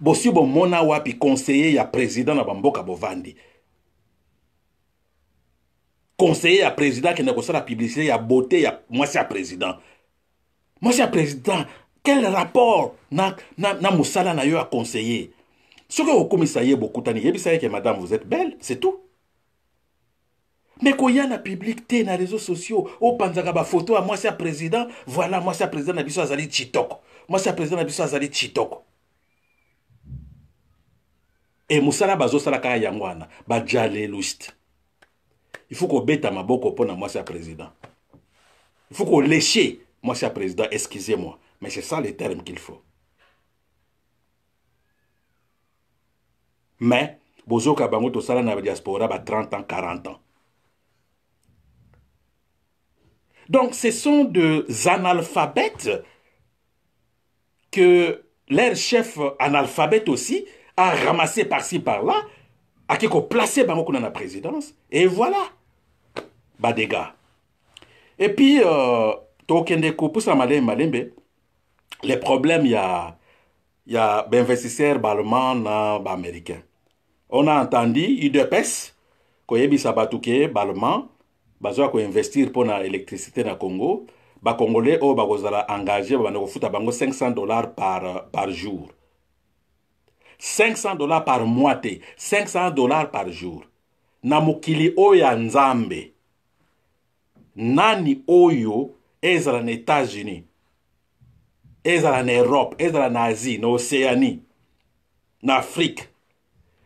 bosi bomona wapi conseiller ya président na bamboka bovandi conseiller à président qui négocie la publicité la beauté c'est un président. Moi c'est un président. quel rapport na, na, na mosala na yo à conseiller que que vous beaucoup tani, ye que madame vous êtes belle c'est tout Mais quand y y la publicité, dans les réseaux sociaux la bah, photo, ah, moi c'est un président voilà c'est un président na biso azali Moi c'est un président na biso azali chitoko Et Moussala Il kaka yango wana il faut bête ma maboko pour c'est à président il faut moi moi à président excusez-moi mais c'est ça les termes qu'il faut mais bozoka bango na 30 ans 40 ans donc ce sont des analphabètes que leur chef analphabète aussi a ramassé par-ci par-là, à qui placé Bango dans la présidence. Et voilà. badega e puis euh, tokende kopusa malembe malembe le problème ya ya bainvestisseur baallemand na baaméricain on a entendi udepes koyebisa bato ke baallemand bazwa koinvestir mpo na électricité na congo bakongolais oyo bakozala engage babanda kofuta bango 500 dollars par, par jour 500 dollars par mois te 500 dollars par jour na mokili oyo ya nzambe nani oyo ezala na états-unis ezala na europe ezala na asie na océanie na afrique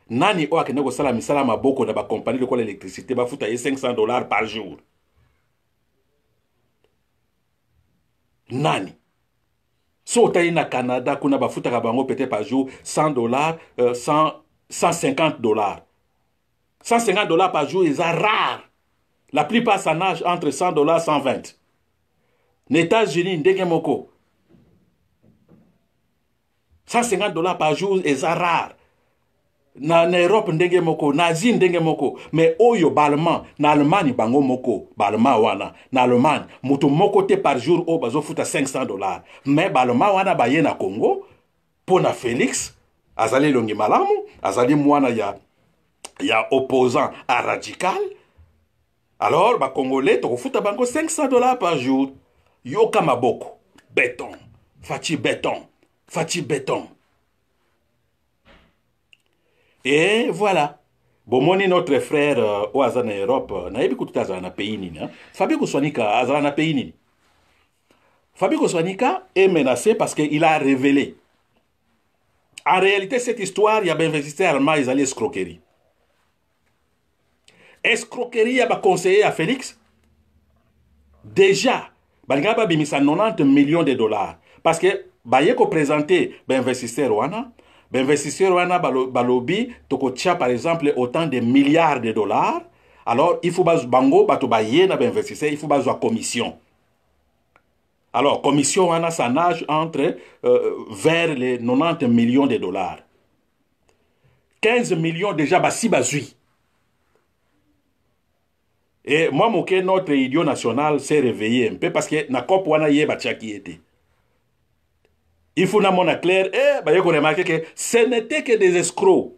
nani oyo akende kosala misala ya maboko na bakompani lokola électricité bafuta ye 500 dollars par jour nani so otali na canada kuna bafutaka bango peut-être par jour 100 dollars euh, 150 dollars 150 dollars par jour eza rare La plupart ça nage entre 100 dollars 120. États-Unis, moko, 150 dollars par jour est rare. na europe ndenge moko na asie ndenge moko Mais oyo baallemand na allemagne bango moko baallemand wana na allemagne moto moko te par jour oyo futa 500 dollars. Mais baallemand wana baye na congo pour na félix azali longi malamu azali mwana ya ya opposant a radical alors Congolais, bakongole tokofuta banque 500 dollars par jour yoka maboko béton fati béton fati béton et voilà Bon, notre frère au hasard en europe Il euh, nayebi écouté azala na pays hein. nini Fabio Swanika, koswanika pays Fabio fabi est menacé parce qu'il a révélé en réalité cette histoire il a ya bainvestisseur ils allaient escroquerie escroquerie ya baconseiller ya félix déjà balingaka babimisa 90 millions de dollars parce que baye kopresente bainvestisseur wana bainvestisseur wana balobi tokotia par exemple autant de milliards de dollars alors il faut bango bato baye na bainvestisseur il faut bazwa commission alors commission wana ça nage entre euh, vers les 90 millions de dollars 15 millions déjà basi bazwi Et moi, moke, notre idiot national s'est réveillé un peu parce que na cop wana ye qui était Il faut na mona clair, eh, bah, yoko remarqué que ce n'était que des escrocs.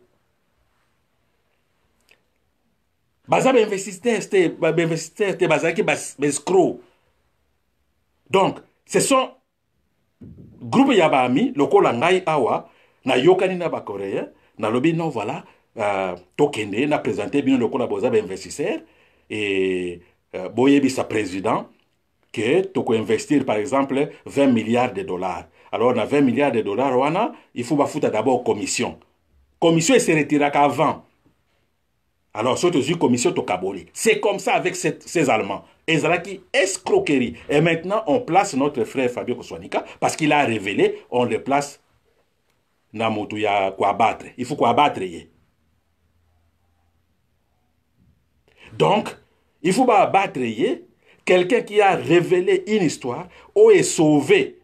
Baza ba ben, investisseurs, c'était, ba ben, investisseurs, c'était baza qui bas escrocs. Donc, ce sont groupe yaba ami, lokola ngai awa, na yokani na ba coréen, na lobi non voilà, euh, tokende, na présenter bien lokola boza ben investisseurs, et euh, sa président que peux investir par exemple 20 milliards de dollars alors dans 20 milliards de dollars il faut faire d'abord commission commission se retira qu'avant alors soki une commission tokaboli c'est comme ça avec ces allemands est escroquerie et maintenant on place notre frère fabio koswanika parce qu'il a révélé on le place na motu quoi il faut quoi battre. donc il faut pas battre quelqu'un qui a révélé une histoire où est sauvé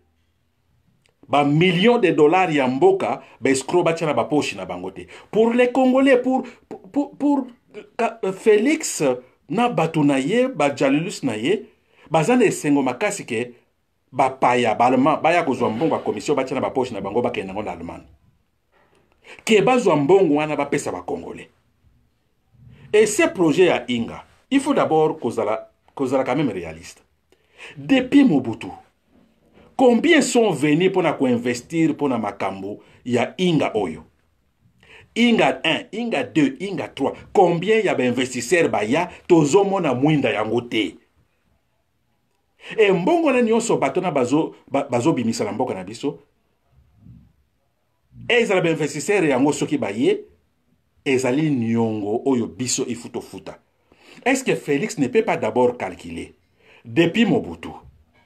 ba millions de dollars ya mboka ba escrow ba poche na bango te pour les congolais pour, pour, pour, pour félix na bato na ye bajalulus na ye baza na esengo paya ke bapaya baallemad baya kozwa mbongo ba commission batia na poche na bango ba yango na allemagne ke bazwa mbongo wana congolais et ce projet ya inga il faut d'abord kozala kozala quand même réaliste depuis mobutu combien sont venus mpona koinvestir mpona makambo ya inga oyo inga 1 inga 2 inga 3 combien ya bainvestisseur baya tozomona mwinda yango te embongo na nyonso bato na bazobimisa na mboka na biso ezala bainvestisseur yango soki baye ezali niongo oyo biso ifu tofuta Est-ce que Félix ne peut pas d'abord calculer Depuis Mobutu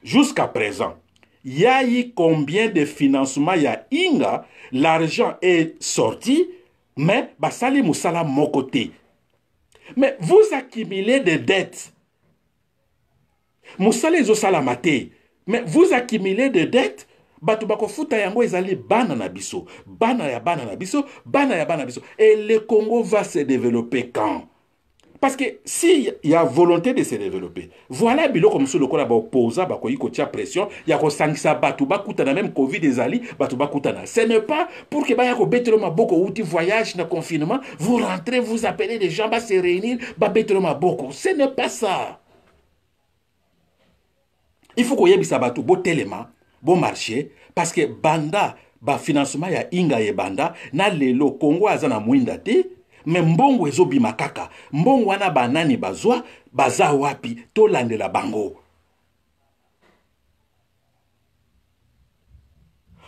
jusqu'à présent, il y a eu combien de financements il y a Inga, l'argent est sorti, mais Basali mon côté. Mais vous accumulez des dettes. Moussala Ezosala maté. mais vous accumulez des dettes. yango ezali bana biso bana ya bana biso bana ya bana biso et le congo va se développer quand parce que si ya volonté de se développer voilà biloko mosusu lokola baoposa bakoki kotia pression ya kosangisa bato bakutana même covid ezali bato bakutana ce n'est pas pour ke baya kobetela maboko uti voyage na confinement vous rentrez vous appelez les gens base réunir babetela maboko ce n'est pas ça il faut koyebisa bato botelema bomarché parce que banda bafinancement ya inga ebanda na lelo kongo aza na mwinda te me mbongo ezobima kaka mbongo wana banani bazwa baza wapi tolandela bango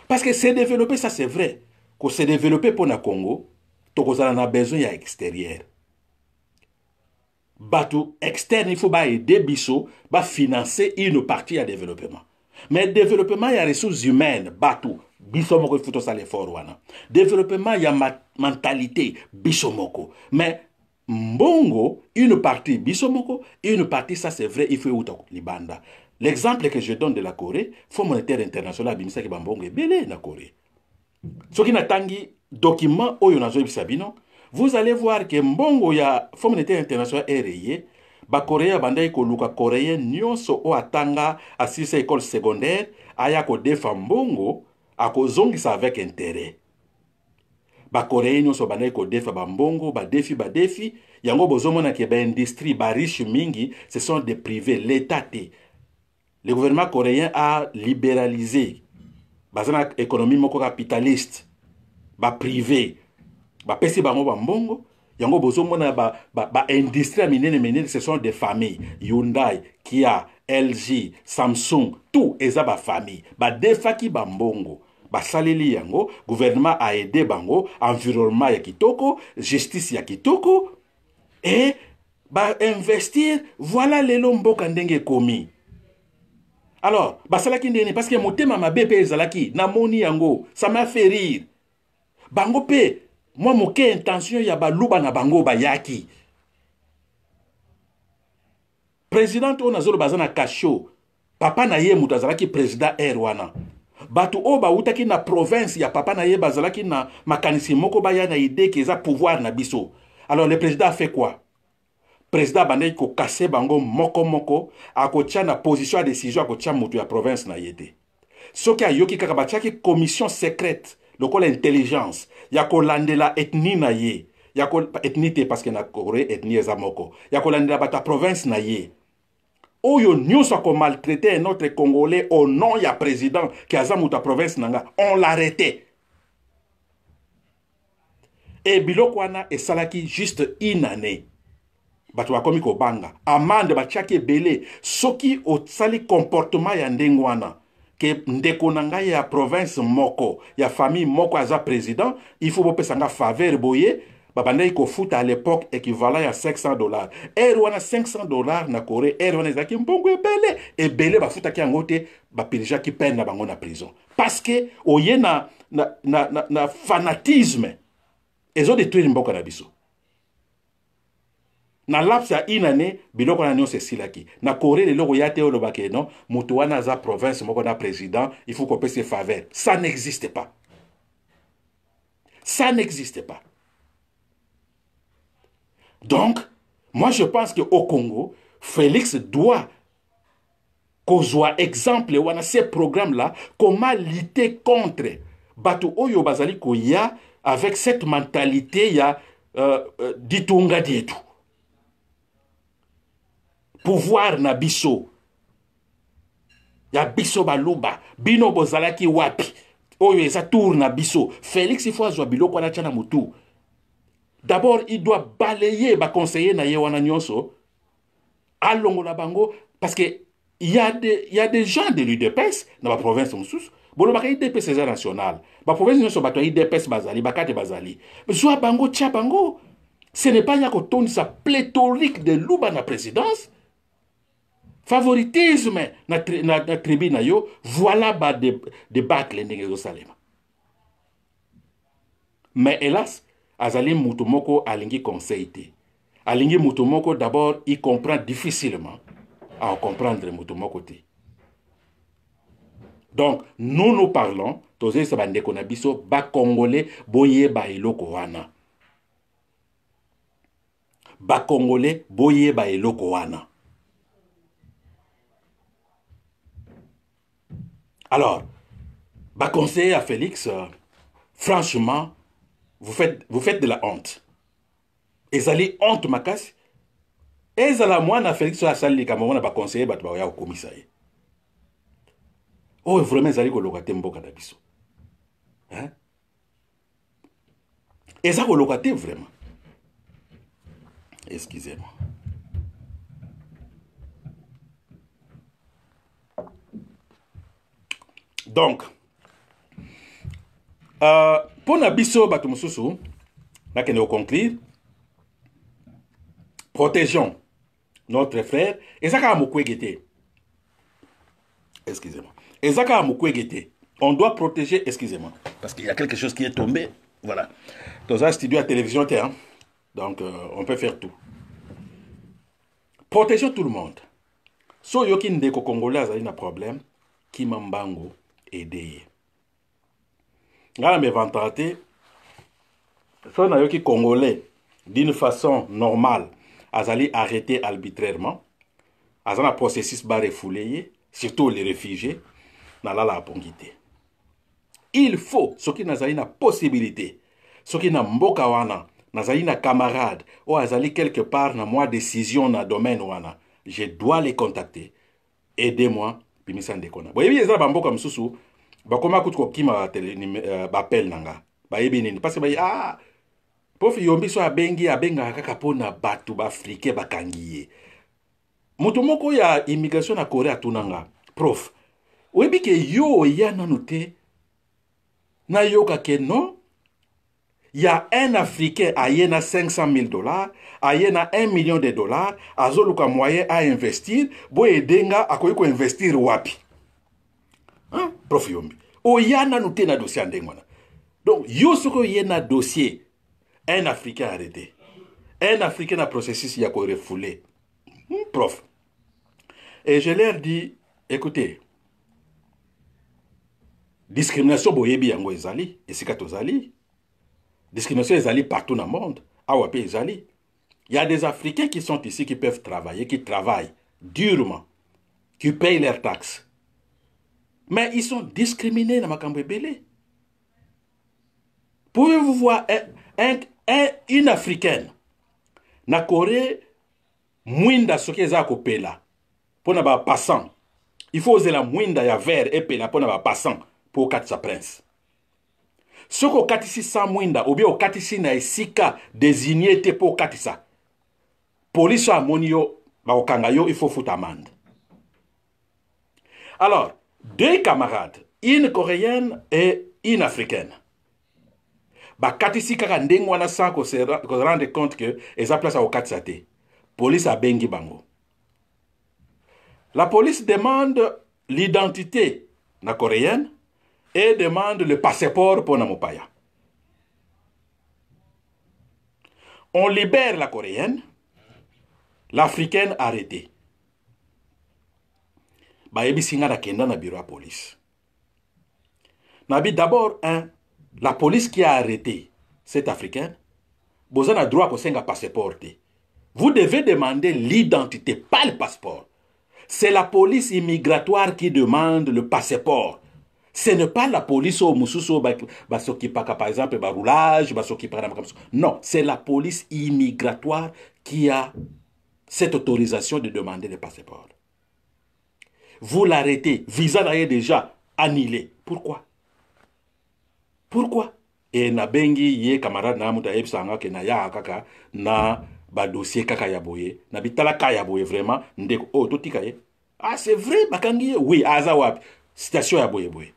parce que se développer ça c'est vrai kose développer mpo na congo tokozala na besoin ya extérieure bato externe il faut baede biso bafinancer une partie ya développement mais développement ya ressources humaines bato bisomoko moko ifuto sala effort wana développement ya ma mentalité bisomoko mais mbongo une partie bisomoko et une partie ça c'est vrai il faut euta libanda l'exemple que je donne de la Corée fonds monétaire international abimisaki bambongo ebele na Corée soki natangi document oyo nazoyebisa bino vous allez voir que mbongo ya fonds monétaire international ba bakoreya bandai koluka koreyen nyonso o atanga à école secondaire aya ko defa mbongo akozongisa avec intérêt bakoreyen nyonso bandaki kodefa bambongo badefi badefi yango bozomonaki baindustrie bariche mingi ce sont des privés l'état te le gouvernement coréen a libéralisé baza na économie moko capitaliste baprivé bapesi bango bambongo yango bozomona baindustrie ba, ba ya minene minene ce sont des familles hyundai kia lg samsung tout eza bafamille badefaki bambongo basaleli yango gouvernement aide bango environnement ya kitoko justice ya kitoko e bainvestir voilà lelo mboka ndenge ekomi alors basalaki ndeni parce que motema mabe mpe ezalaki namoni yango ça m'a fait rire bango mpe mwa moke intention ya baluba na bango bayaki présidente oyo nazoloba aza na kasho papa na ye moto azalaki président r wana bato oyo bawutaki na province ya papa na ye bazalaki na makanisi moko baya na ide ke eza pouvoir na biso alors le président a fait quoi président abandaki kokase bango moko moko akotia na position ya décision akotia moto ya province na ye te soki ayoki kaka batiaki commission secrète lokola intelligence ya kolandela ethnie na ye ya ethnie te parce que na corée ethnie eza moko ya kolandela bato ya province na ye oyo nyonso akomaltraite notre congolais au nom ya président ke aza moto ya province na nga on l'arrêtait e biloko wana esalaki juste une année bato bakomi kobanga amande batiaki ebele soki osali comportement ya ndenge wana ke ndeko na ngai ya province moko ya famille moko aza président il faut bopesa nga faveur boye babandaki kofuta a lepoke ekivalant ya 500 dollar ere wana 500 dollar na corée ere wana ezalaki mbongo ebele ebele bafutaki yango te bapirigeaki pene na bango na prison parce que oye na, na, na, na, na fanatisme ezodetruire mboka na biso na lapse ya une année biloko wana nyonso esilaki na corée leloko ya te olobaka eno moto wana aza province moko na président il faut kopesa faveur ça n'existe pas ça n'existe pas Donc, moi je pense qu'au Congo, Félix doit kozwa exemple wana ces programmes-là, comment lutter contre Bato Oyo Bazali Koya avec cette mentalité ya euh, euh, ditunga dietu. Pouvoir na biso. Ya biso baluba, bino bozalaki wapi. Oyo eza tour na biso. Félix il faut azwa biloko wana tchana mutu. d'abord i doit balayer baconseiller na ye wana nyonso alongola bango parce que y a des, y a des gens de l'udps na baprovince mosusu bolobaka idps eza national baprovince nyonso bato ya idps bazali bakate bazali zwa bango tia bango ce n'est pas ya kotondisa pléthorique de luba na présidence favoritisme na, tri, na, na tribu na yo voilà ba debacle de ndenge ezosalema mais hélas azali mutu moko alingi conseil te alingi mutu d'abord i comprend difficilement à ah, comprendre moko te donc nous nous parlons tozoyisa bandeko na biso bakongole boyeba eloko wana bakongole boyeba eloko wana alors conseil à félix euh, franchement vous faites, vous faites de la honte. Et ça honte ma casse. Et ça la n'a à Félix sur la salle les Camerounais pas conseillé bah tu vas voir au commissaire. Oh vraiment ça un colocatés mboka d'abisso. Hein? Et ça colocaté vraiment. Excusez-moi. Donc, euh, pour na biso bato mosusu nakende conclure, protégeons notre frère Et ça excusez-moi et kaka on doit protéger excusez-moi parce qu'il y a quelque chose qui est tombé voilà Dans un studio à télévision hein. donc euh, on peut faire tout protégeons tout le monde so oyoki ndeko congolais a un problème qui mbango aidé ngai na mevantaka te so les congolais d'une façon normale azali arrêté arbitrairement aza na processus barefoule ye surtout les réfugiés nalala apongi te il faut qui nazali na possibilité soki na mboka wana nazali na camarade oyo azali quelque part na mwa décision na domaine wana je dois les contacter aidez moi bimisa ndeko na boyebi eza na bamboka mosusu bakoma kuti kokima bapele euh, na nga bayebi nini parce baye ah pofu yombi so abengi abengaka kaka mpona bato baafrikain bakangi ye moto moko ya immigration na corée atuna nga prof oyebi ke yo oya nanu te nayoka ke non ya un africain aye na 500 000 dollars aye na 1 million de dollars azoluka moyen ainvestir boye edenga akoki koinvestir wapi Hein? prof yombi oya oh, nanu te na dossier en donc yo soko ye dossier un africain arrêté un africain na processus ya ko refoulé hmm, prof et je leur dis écoutez discrimination boyebi yango ezali esika tozali discrimination ezali partout dans le monde il y a des africains qui sont ici qui peuvent travailler qui travaillent durement qui payent leurs taxes mais ils sont discriminés na makambo ebele pouvez-vous voir un, un, un, une africaine na corée mwinda soki eza kopela mpo na bapassant il faut ozela mwinda ya vert epela mpo na bapassant mpo okatisa prince soki okatisi sa mwinda obi okatisi na esika désigné te mpo okatisa polisi oyo amoni yo bakokanga yo ifo futa amande alors deux camarades, une coréenne et une africaine. On se rend se sans rende compte que eza place ya saté. police a Bengi bango la police demande l'identité na coréenne et demande le passeport pour na mopaya on libère la coréenne l'africaine arrêtée dans le bureau police d'abord hein, la police qui a arrêté cet Africain, boza a droit kosenga passeport vous devez demander l'identité pas le passeport c'est la police immigratoire qui demande le passeport ce n'est pas la police au qui le par exemple non c'est la police immigratoire qui a cette autorisation de demander le passeport vous l'arrêtez, visa d'ailleurs déjà annulé. Pourquoi Pourquoi e na bengi ye camarade na ya moto ayebisaka nga ke na yaka kaka na badossier kaka ya boye na bitalaka ya boye vraiment ndeko oyo oh, totika ye ah c'est vrai bakangi ye oui ah, aza wapi citation ya boye boye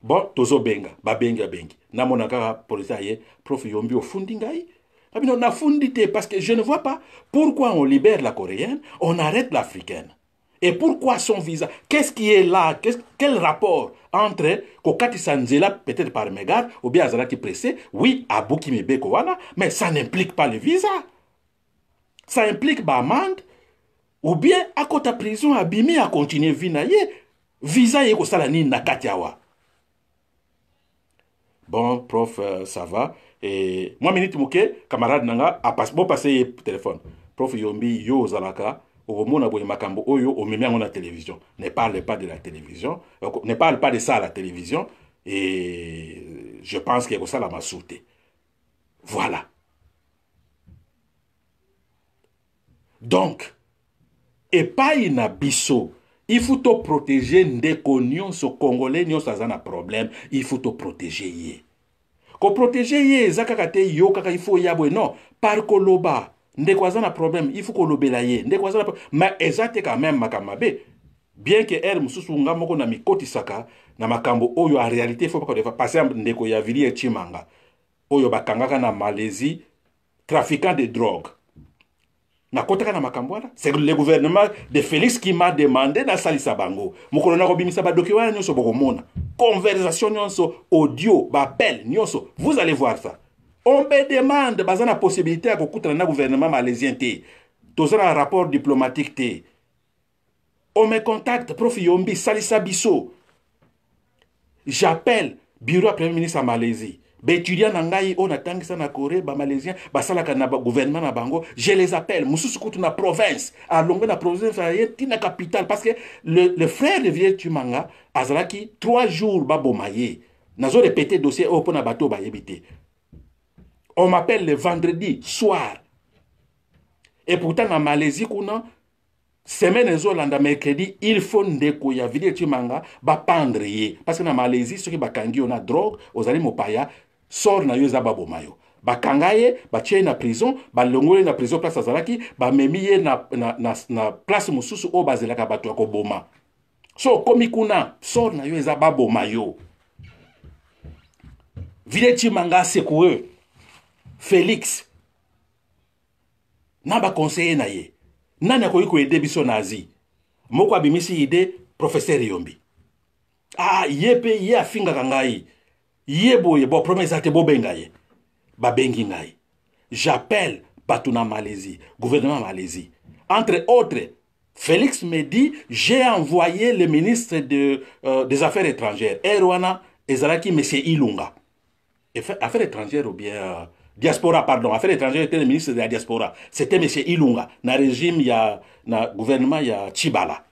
bon tozobenga babengi abengi namona kaka polisi aye prof yombi ofundi ngai abino nafundi te parce que je ne vois pas pourquoi on libère la coréenne on arrête l'africaine Et pourquoi son visa Qu'est-ce qui est là qu est Quel rapport entre Kokati Sanzela, peut-être par mégarde, ou bien Azalaki pressé, oui, Abou Kimebe Kowana, mais ça n'implique pas le visa. Ça implique Bamand, ou bien à côté prison, Abimi a continué Vinaye, visa Yeko Salani Nakatiawa. Bon, prof, euh, ça va. Et moi, minute mouke, camarade Nanga, a pas, bon passé téléphone. Prof Yombi, yo Zalaka. au moment okomona boye makambo oyo omemi yango na télévision ne parle pas de la télévision euh, ne parle pas de ça à la télévision et euh, je pense que la m'a sauté voilà donc et epai na biso ifu toprotege ndeko nyonso congolais nyonso aza na problème ifu toprotege ye koprotege ye eza kaka te yo kaka faut ya boye non par koloba ndeko aza na problème il faut kolobela ye ndeko aza na ma eza te quand même makambo mabe bien ke ere mosusu nga moko na mikotisaka na makambo oyo en réalité fo bakodeva par exemple ndeko ya vilie chimanga oyo bakangaka na malaisie trafiquant de drogue nakotaka na makambo wana c'est le gouvernement de félix qui m'a demandé nasalisa bango mokolo nakobimisa badoki wana nyonso bokomona conversation nyonso audio baappel nyonso vous allez voir ça on mpe demande baza na possibilité ya kokutana na gouvernement malaisien te toza na rapport diplomatique te ome contact prof yombi salisa biso j'appelle bureau ya premier ministre ya malaisie baétudiant na ngai oyo natangisa na corée bamalaisien basalaka na gouvernement na bango je les appelle mosusu kutu na province alongo na province aye ntina capitale parce que le, le frère de vieux tumanga azalaki trois jours baboma ye nazo répéter dossier oyo mpo na bato oyo bayebi te on m'appelle le vendredi soir eputa na malaisie kuna semaine ezolanda mercredi il faut ndeko ya video etimanga bapandre ye parceke na malaisie soki bakangi yo na drogue ozali mopaya sor na yo eza baboma yo bakanga ye batie ye na prison balongoli ye na prison place azalaki bamemi ye na, na, na, na place mosusu oyo bazelaka bato ya koboma so okomi kuna sor na yo eza baboma yo video etimanga secoureux Félix, na bakonseye na ye ko akoki koyede biso na asie moko abimisi ide professeur yombi ah yepe ye afinga kangai. ye boye bo Promesse eza te bobenga ye babengi ngai j'appelle bato malaisie gouvernement malaisie entre autres félix me dit j'ai envoyé le ministre de, euh, des affaires étrangères Erwana, Ezaraki, ezalaki monsieur ilunga affaires étrangères ou bien euh, diaspora, pardon, affaires étrangères était le ministre de la diaspora. C'était M. Ilunga. Dans le régime, y dans le gouvernement, il y a Chibala.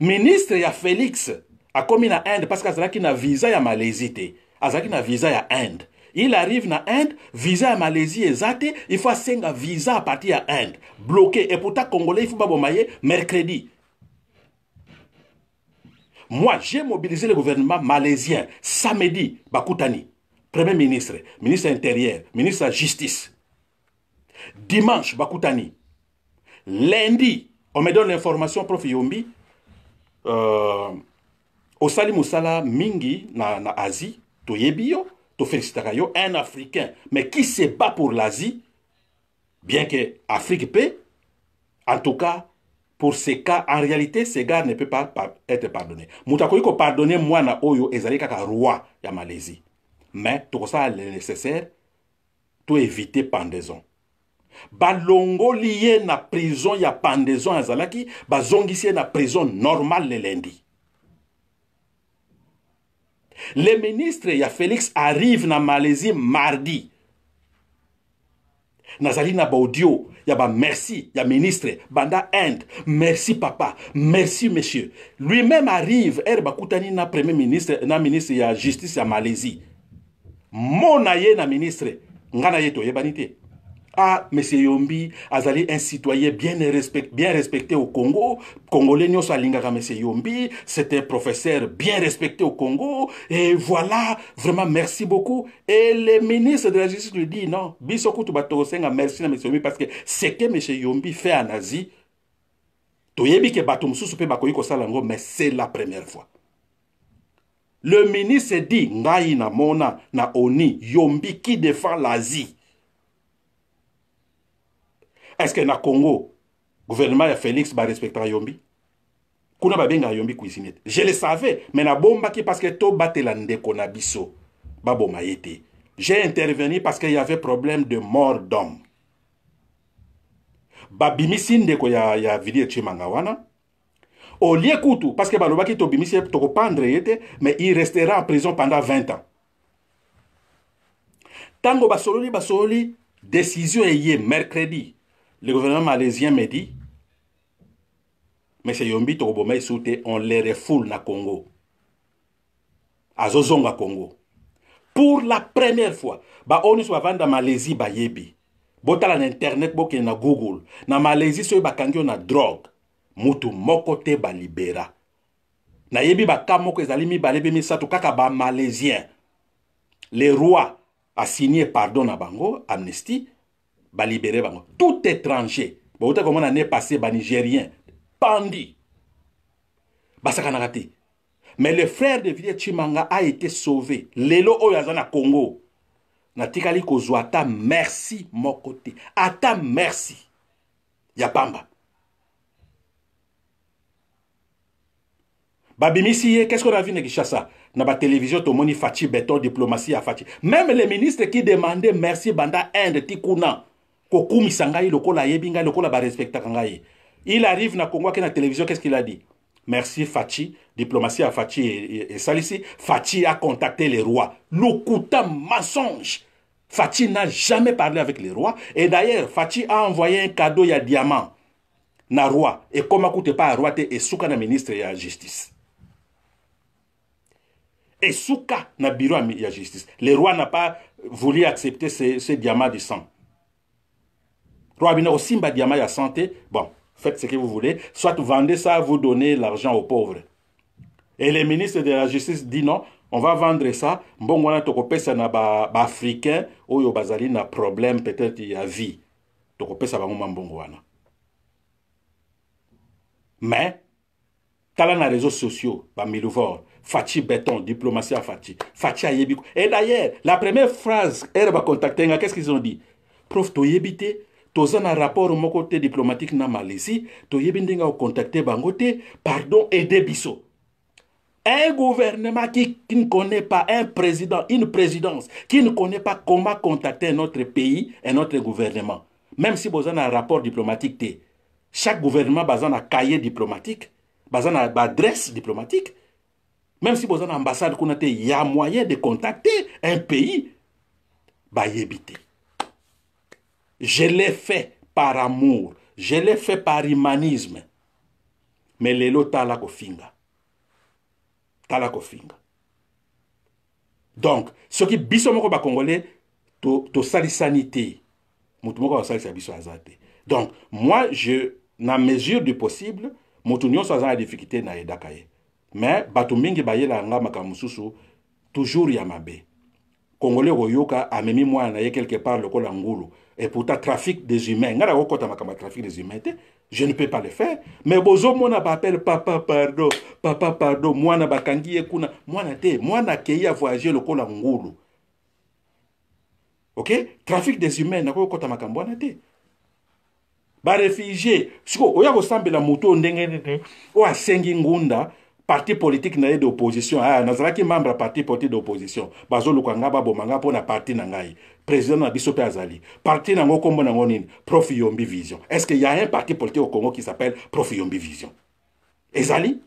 Ministre, il y a Félix, a commis en Inde, parce a na visa ya Malaisie Azaki na visa ya Inde. Il arrive na Inde, visa à Malaisie il faut un visa à partir à Inde. Bloqué. Et pourtant, Congolais, il faut pas bombayer mercredi. Moi, j'ai mobilisé le gouvernement malaisien samedi, Bakutani premier ministre, ministre intérieur, ministre de la justice. Dimanche, Bakutani. Lundi, on me donne l'information, prof Yombi, euh, au Moussala Mingi, na, na Asie, to Yebio, to yo un Africain, mais qui se bat pour l'Asie, bien que Afrique paie, en tout cas, pour ces cas, en réalité, ces gars ne peuvent pas, être pardonnés. Moutakoyiko pardonner moi na Oyo, Ezali Kaka, roi, ya Malaisie. me tokosala nécessaire to évite pendaison balongoli ye na prison ya pendaison azalaki bazongisi ye na prison normal lelendi le ministre ya félix arrive na malaisie mardi nazali na baaudio ya bamerci ya ministre banda inde merci papa merci monsieur lui-même arrive ere bakutani na premier ministre na ministre ya justice ya malaisie Mon aïe na ministre ngana na ye banité. ah monsieur yombi azali un citoyen bien, bien respecté au congo congolais salinga ka monsieur yombi c'est un professeur bien respecté au congo et voilà vraiment merci beaucoup et le ministre de la justice lui dit non biso to batosenga merci na monsieur yombi parce que ce que monsieur yombi fait en asie toye ke pe mais c'est la première fois le ministre dit ngai namona na oni yombi qui défend l'asie est ce que na congo gouvernement ya félix barespectera yombi kuna babengaka yombi cuisinier je le savais mais nabombaki parce que tobatela ndeko na biso baboma ye te j'ai intervenu parce qu'il y avait problème de mort d'homme babimisi ndeko ya, ya vilie chimanga wana olie kutu parceke balobaki tobimisi ye tokopandre ye te mais il restera en prison pendant 20 ans ntango basololi basololi décision eye mercredi le gouvernement malaisien me dit mese yombi tokoboma esu te on le refoule na congo azozonga congo pour la première fois baoyo nyonso bavanda malaisie bayebi botala na internet bokende na google na malaisie soki bakangi yo na drogue moto moko te libéra. Na yebi moko ezali mibale sa misato kaka malaisien. le roi a signé pardon na bango amnesty balibere bango tout étranger bauta komona ne ba nigérien. pandi basakanaka te mais le frère de vilie chimanga a été sauvé lelo oyo na congo natikali kozwa ata merci moko ata merci ya pamba babimisi qu'est-ce qu'on a vu na ça? na télévision, tomoni Fati, béton, diplomatie à Fati. même les ministres qui demandaient merci banda inde Tikuna. kuna kokumisa ngai lokola yebinga, l'okola ba respecta kangaï. il arrive na congo na télévision qu'est-ce qu'il a dit merci Fati, diplomatie à et ça, ici. Fati a contacté les rois. lokuta mensonge Fati n'a jamais parlé avec les rois. et d'ailleurs Fati a envoyé un cadeau à diamant na roi ekóma pas pas à roi et souka na ministre ya justice et esuka na biro ya justice le roi n'a pas voulu accepter ce, diamant de sang roi abina simba diamant ya santé bon faites ce que vous voulez soit vous vendez ça vous donnez l'argent aux pauvres et les ministres de la justice dit non on va vendre ça mbongo wana ça na ba, ba oyo bazali na problème peut-être a vie tokopesa bango de mbongo wana mais a na réseaux sociaux bamilivore Fachi Béton, diplomatie à Fati. Fachi Ayebiko. Et d'ailleurs, la première phrase, elle va contacter, qu'est-ce qu'ils ont dit Prof, tu tu as na rapport au côté diplomatique na malaisie toyebi tu akocontacte contacté Bangote, pardon aide biso un gouvernement qui, ne connaît pas un président, une présidence, qui ne connaît pas comment contacter un autre pays, un autre gouvernement, même si tu avez un rapport diplomatique, chaque gouvernement a un cahier diplomatique, a une adresse diplomatique, même si boza na ambassade kuna te ya moyen de contacter un pays bayebi te je l'ai fait par amour je l'ai fait par humanisme me lelo tala kofinga tala kofinga donc soki biso moko bacongolais tosalisani to te motu moko akosalisa biso aza te donc moi je na mesure du possible motu nyonso aza na difficulté na yedaka ye me bato mingi bayelaka nga makambo mosusu toujours ya mabe congolais koyoka amemi mwana na ye quelque part lokola ngulu et pourtant trafic des humains nga na kokɔta makambo ya trafic des humains te je ne peux pas le faire mais bozomona baapele papa pardon papa pardon mwana bakangi ye kuna mwana te mwana akei avoyage lokola ngulu ok trafic des humains nakoki kokɔta makambo wana te barefugie siko oya kosambela motu o ndenge nini oyo asengi ngunda parti politique na Il d'opposition pas ah, qui membre du parti politique d'opposition Il y ba bomanga pona parti politique. président na biso azali parti nango nkombo nango nini prof yombi vision est ce qu'il y a un parti politique au congo qui s'appelle prof yombi vision ezali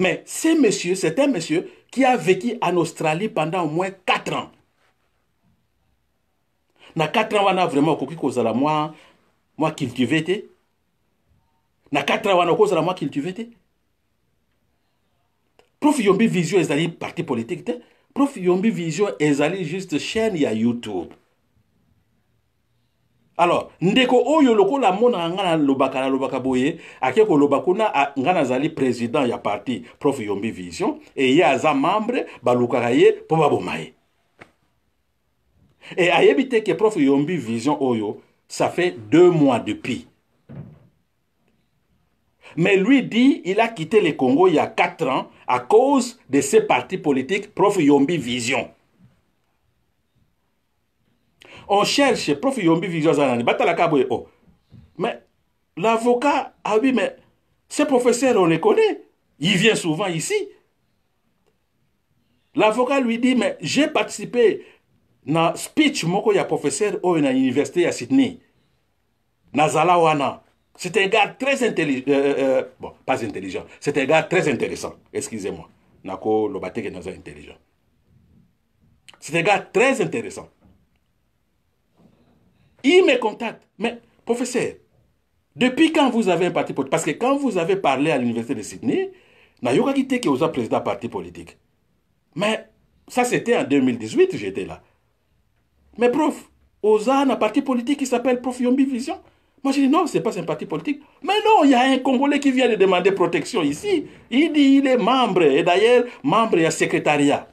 mais ce monsieur c'est un monsieur qui a vécu en australie pendant au moins 4 ans na 4 ans wana vraiment okoki kozala moi, moi cultivé na 4 ans wana kozala moi cultivé prof yombi vision ezali parti politique prof yombi vision allé juste chaîne youtube alors ndeko oyo lokola amonaka ngai nalobaka nalobaka boye ake l'obakuna, kuna ngai nazali président ya parti prof yombi vision eye aza membre balukaka ye mpo baboma ye il e ayebi te ke prof yombi vision oyo ça fait deux mois depuis mais lui dit il a quitté le congo il y a quatre ans à cause de ces partis politiques, Prof Yombi Vision. On cherche Prof Yombi Vision Zanani, oh. Mais l'avocat, ah oui, mais ces professeurs, on les connaît. Il vient souvent ici. L'avocat lui dit, mais j'ai participé dans speech moko ya professeur au l'université université à Sydney. Nazala wana. C'est un gars très intelligent. Euh, euh, euh, bon, pas intelligent. C'est un gars très intéressant. Excusez-moi. Nako est intelligent. C'est un gars très intéressant. Il me contacte. Mais, professeur, depuis quand vous avez un parti politique Parce que quand vous avez parlé à l'université de Sydney, Nayoka Kite qui est président parti politique. Mais ça, c'était en 2018, j'étais là. Mais prof, Oza a un parti politique qui s'appelle Prof Yombi Vision. Moi, je dis non, ce n'est pas un parti politique. Mais non, il y a un Congolais qui vient de demander protection ici. Il dit il est membre, et d'ailleurs, membre et secrétariat.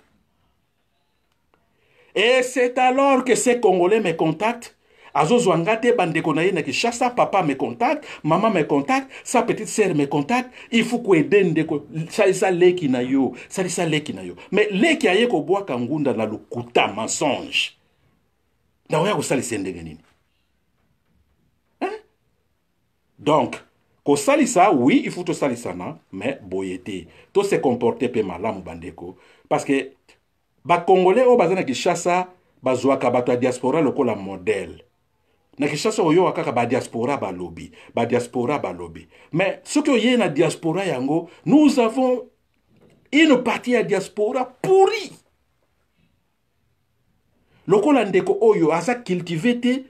Et c'est alors que ces Congolais me contactent. Azozwanga te bandekonaye na sa papa me contacte, maman me contacte, sa petite sœur me contacte, il faut que aide, ça, ça, leki na yo, salisa qui na yo. Mais leki aye ko bwa kangunda na l'ukuta mensonge. Na ouya ko salisa donc kosalisa wi ifu tosalisana me boye te tose comporte mpe malamu bandeko parceke bakongole oyo baza na kinshasa bazwaka bato ya diaspora lokola modele na kinshasa oyoka kaka badiaspora balobi badiaspora balobi mais soki oyei na diaspora yango nous avons une partie ya diaspora pourri lokola ndeko oyo aza cultive te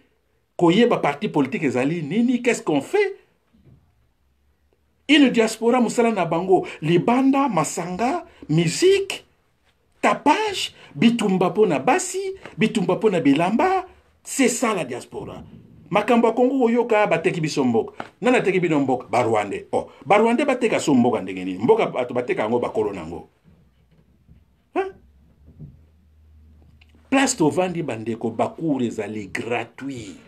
koyeba parti politique ezali nini qu'est-ce qu'on fait une diaspora mosala na bango libanda masanga musique tapage bitumba mpo na basi bitumba mpo na bilamba c'est ça la diaspora makambo ya kongo koyoka bateki biso mboka nani ateki bino mboka barwande o oh, barwande bateka so mboka ndenge nini mboka bato bateka yango bakolo na yango place tovandi bandeko bakour ezali gratuit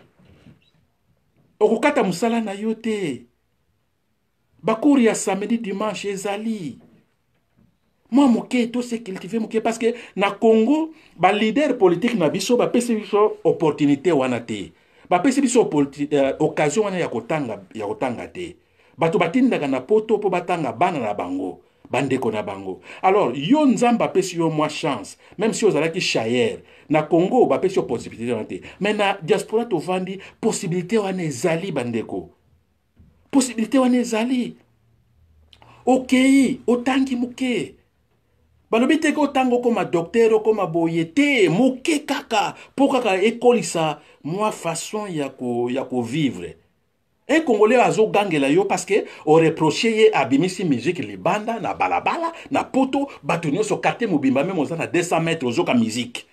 okokata mosala na yo te bakour ya samedi dimanche ezali mwa moke tose cultive moke parceke na congo balider politike na biso bapesi biso opportunité wana te bapesi biso uh, occasion wana ya kotanga, ya kotanga te bato batindaka na poto mpo batanga bana na bango bandeko na bango alors yo nzambe apesi yo mwa chance même si ozalaki shayere na congo bapesi yo possibilité wana te mais na diaspora tovandi possibilité wana ezali bandeko possibilité wana ezali okei otangi moke balobi te ke otanga okóma docteur okóma boye te moke kaka mpo kaka ekolisa mwa façon ya kovivre ko un congolais azogangela yo parceke oreproche ye abimisi miziki libanda na balabala na poto bato nyonso kartier mobimba meme oza na 200 mètre ozoka miziki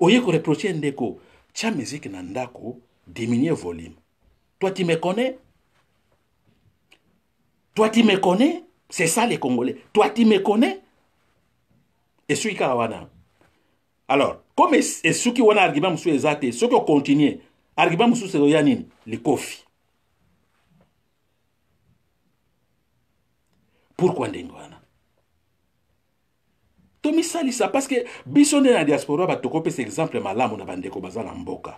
oye koreproche ye ndeko tia miziki na ndako diminue volume toi tu me connais toi tu me connais c'est ça les congolais toi tu me connais esuki kaka wana alors comme esuki wana argument mosusu eza te soki ocontinue argument mosusu ezoya nini likofi pourquoi ndenge wana tomisalisa parceke biso nde na diaspora bato kopesa exemple malamu na bandeko baza na mboka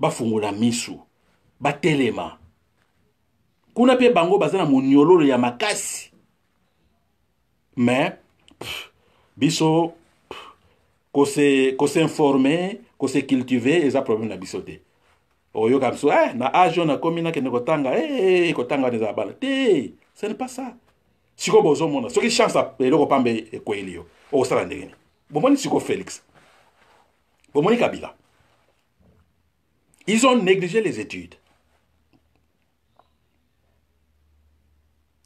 bafungola misu batelema kuna mpe bango baza na moniololo ya makasi me pff, biso kosinforme kose cultive eza probleme na biso te oyoka biso eh, na age oyo nakomi nakende kotanga eh, eh, eh kotanga wana ezala bana te ce n'est pas ça sikoyo bozomona soki chance eloko pambe ekweyeli yo okosala ndengeni bomoni sikoyo félix bomoni kabila ils ont négligé les études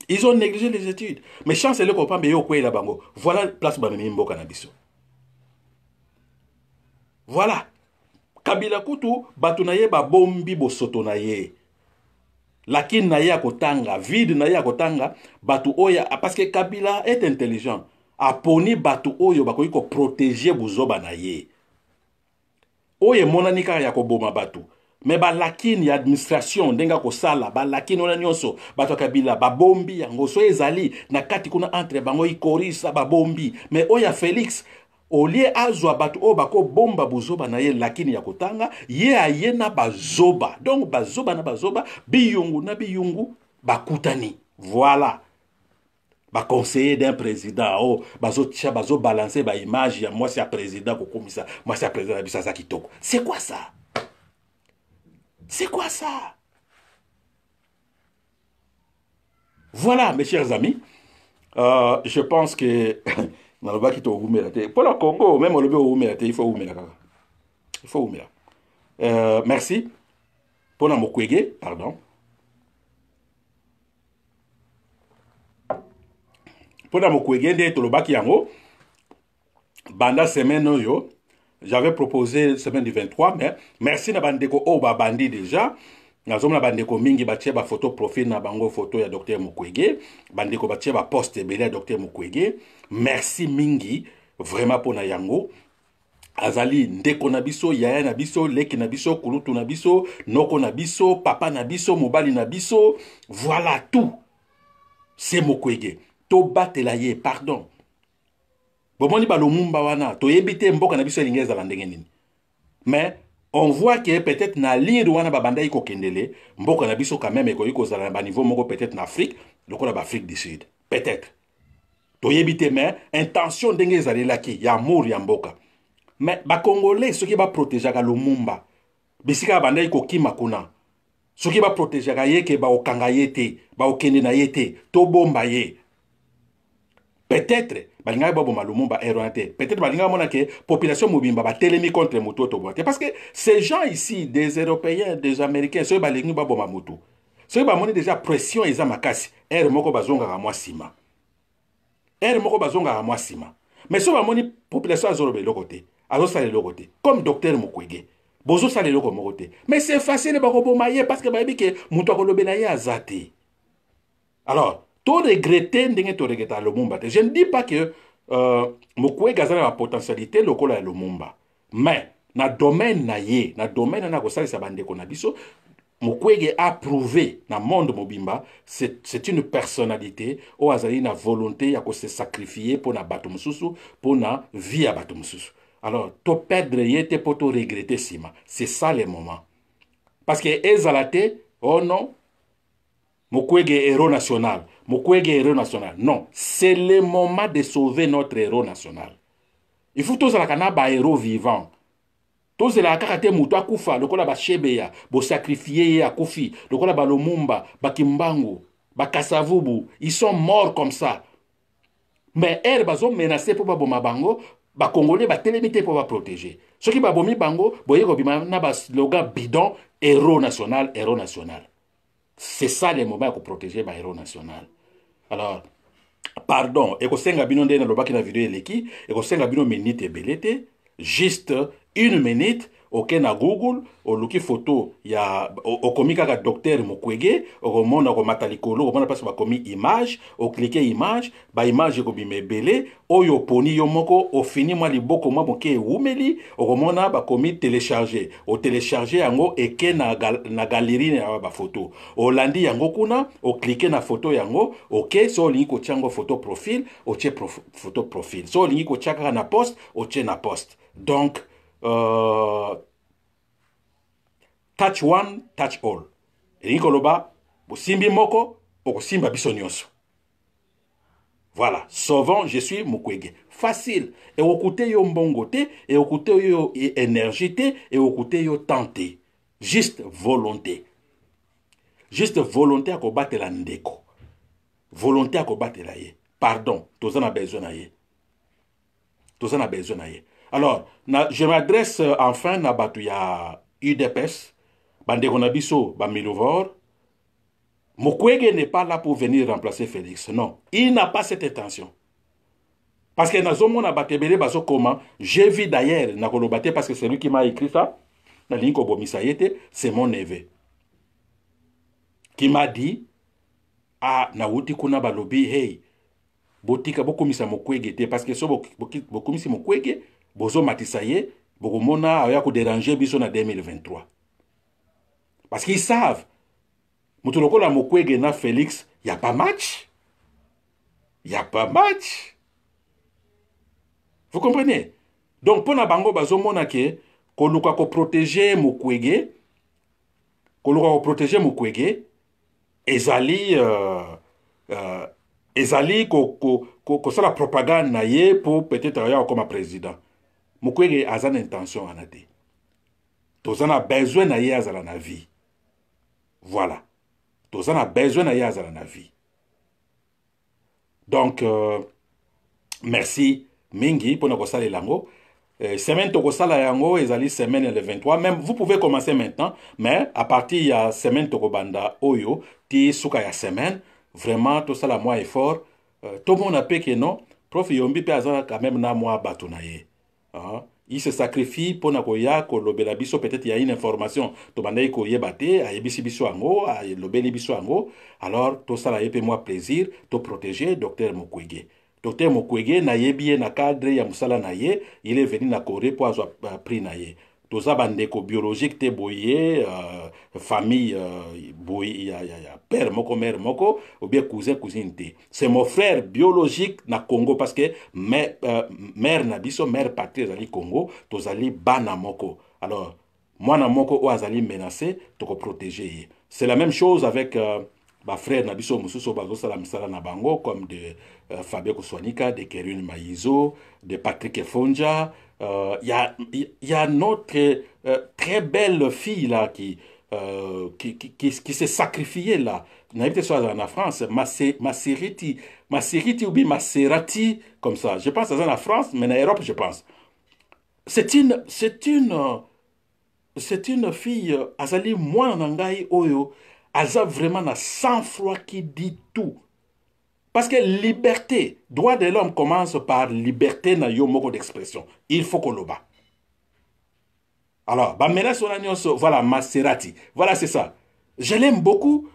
ils ont négligé les études mais chance eloko pambe ye okweyela bango voilà place bamemi mboka na biso voilà kabila kutu bato na ye babombi bosoto na ye lakini na ye ya kotanga vide na ye ya kotanga bato oyo parceke kabila ete intelligent aponi bato oyo bakoki koprotege buzoba na ye oyo emonani kaka ya koboma bato me balakini ya administration ndenge akosala balakini wana nyonso bato ya kabila babombi yango so ezali na kati kuna entre bango ikorisa babombi me oyo ya félix olie azwa bato bako bomba bozoba na ye lakini ya kotanga ye aye na bazoba donc bazoba na bazoba biyungu na biyungu bakutani voilà conseiller d'un président oyo oh, balancer ba image ya mwasi ya président kokomisa mwasi ya président na biso kitoko c'est quoi ça c'est quoi ça voilà mes chers amis euh, je pense que nalobaki towumela te mpo na congo meme olobi owumela te ifo owumela kaka ifo owumela euh, merci mpo na mokwege pardon mpo na mokwege nde tolobaki yango banda semaine oyo j'avais proposé semaine du 23 mais merci na bandeko oyo babandi déjà nazomona bandeko mingi batie bafoto profil na bango foto ya dr mukwege bandeko batie baposte ebele ya dr mukwege merci mingi vraiment mpo na yango azali ndeko na biso yaya na biso leki na biso kulutu na biso noko na biso papa na biso mobali na biso voilà tout se mokwege tobatela ye pardon bomoni balomumba wana toyebi te mboka na biso elingi ezala ndenge nini mais on voit ke peut-être na lire wana babandaki kokendele mboka na biso quand même ekoki kozala na baniveau moko peut-être na afrique lokola baafrique du sud peut-être toyebi te mais intention ndenge ezalelaki ya amour ya mboka mais bacongolais soki baprotegeaka lumumba bisika babandaki kokima kuna soki baprotegeaka ye ke baokanga ye te baokende na ye te tobomba ye peut-être balingaki baboma lumumba ere wana te peut-être balingaki bamona ke population mobimba batelemi contre motu oyo toboma te parce que ces gens ici des européens des américains soki balingi baboma motu soki bamoni déjà pression eza makasi ere moko bazongaka mwa nsima ere moko bazongaka mwa nsima mais soki bamoni population azoloba eloko te azosala eloko te comme docteur mokwege bozosala eloko moko te mais c'est facile bakoboma ye parce que bayebi ke motu akolobela ye aza te alors toregrete ndenge toregeta ya lomumba te je ne dis pas que euh, mokwege aza na bapotentialité lokola ya lomumba mais na domaine na ye na domaine wana kosalisa bandeko na biso mokwege approuvé na monde mobimba c'est une personnalité oyo azali na volonté ya kose sacrifie mpo na bato mosusu mpo na vie ya bato mosusu alors toperdre ye te mpo toregrete nsima c'est ça le moment parce que ezala te oh non mokwege héros national Mukwege héros national. Non, c'est le moment de sauver notre héros national. Il faut tous la canaba héros vivant. Tous la kakate muto akufa, lokola ba shebeya, bo sacrifié ya kufi, lokola ba lomumba, ba kimbangu, ba kasavubu, ils sont morts comme ça. Mais elle bazo menacé pour ba boma bango, ba congolais ba télémité pour ba protéger. Ce qui ba bomi bango, boye ko bima na ba slogan bidon héros national, héros national. C'est ça le moment pour protéger ba héros national. alors pardon ekosenga bino nde nalobaki na video eleki ekosenga bino minute ebele te juste une minute oke na google oluki foto ya okomi kaka docteur mukwege okomona komata likolo okomona mpasi bakomi image oklike image baimage ekobima ebele oyo oponi yo moko ofini mwa liboko mwa moke ewumeli okomona bakomi telecharge otelecharge yango eke na, gal, na galerie ya bafoto olandi yango kuna oklike na foto yango oke so olingi kotia yango foto profile otie prof, foto profile so olingi kotia kaka na poste otie na poste donc Euh, touch one touch all Vous moko okosimba biso nyoso. voilà souvent je suis mukwege. facile et côté yo mbongo te ekokute yo énergie Et côté yo temps juste volonté juste volonté à combattre la ndeko volonté à combattre la ye pardon ça na besoin na ye ça na besoin na ye alors, je m'adresse euh, enfin à UDPS, bandeko na biso Mukwege n'est pas là pour venir remplacer Félix, non. Il n'a pas cette intention. Parce que dans na j'ai vu d'ailleurs na parce que c'est lui qui m'a écrit ça, na c'est mon neveu qui m'a dit ah nauti kuna balobi hey botika bokomisa Mokwege te parce que so misa Mokwege. Bozo Matisaye, bokomona ko déranger biso na 2023 parce qu'ils savent moto lokola mokwege na félix ya pas match ya pas match vous comprenez donc pour na bango bazomona ke koluka ko protéger koluka mokwege ezali euh, euh, ezali ko, ko, ko propagande na ye peut-être aya okoma président mokwege aza na intention wana te toza na besoin na ye azala na vie voilà toza na besoin na ye azala na vie donc euh, merci mingi mpona kosalela yango euh, semaine tokosala yango ezali semaine le 23 même vous pouvez commencer maintenant mais à partir ya semaine tokobanda oyo ti suka ya semaine vraiment tosala mwa effort euh, tomona mpe ke non prof yombi mpe aza quand même na mwa bato na ye ah, il se sacrifie pour koya kolobela biso peut-être il y a une information ko yebate a ayebisi biso a lobeli biso yango alors tosala ye mpe moi plaisir protéger docteur mokwege docteur mokwege na yebie na cadre ya musala na ye il est venu na corée mpo euh, pris na ye ça bandeko biologique te boye euh, famille euh, boye ya, ya, ya père moko mère moko ou bien cousin cousine te c'est mon frère biologique na congo parce que mère, euh, mère na biso mère patrie ali congo ali bana moko alors moi na moko ou azali menacé to protégé c'est la même chose avec ma euh, frère na biso mosusu salam misala na bango comme de Fabrice fabio de kerune maizo de patrick efonja il euh, y, a, y, a, notre euh, très belle fille là qui, euh, qui, qui, qui, qui s'est sacrifiée là. Naïveté soit en France, maseriti maseriti ou bien Maserati, comme ça. Je pense à en France, mais en Europe, je pense. C'est une, c'est une, c'est une fille, Azali, moi, Nangai, Oyo, Aza vraiment un sang-froid qui dit tout. Parce que liberté, droit de l'homme commence par liberté na yo moko d'expression. Il faut qu'on le bat. Alors, voilà Maserati. Voilà, c'est ça. Je l'aime beaucoup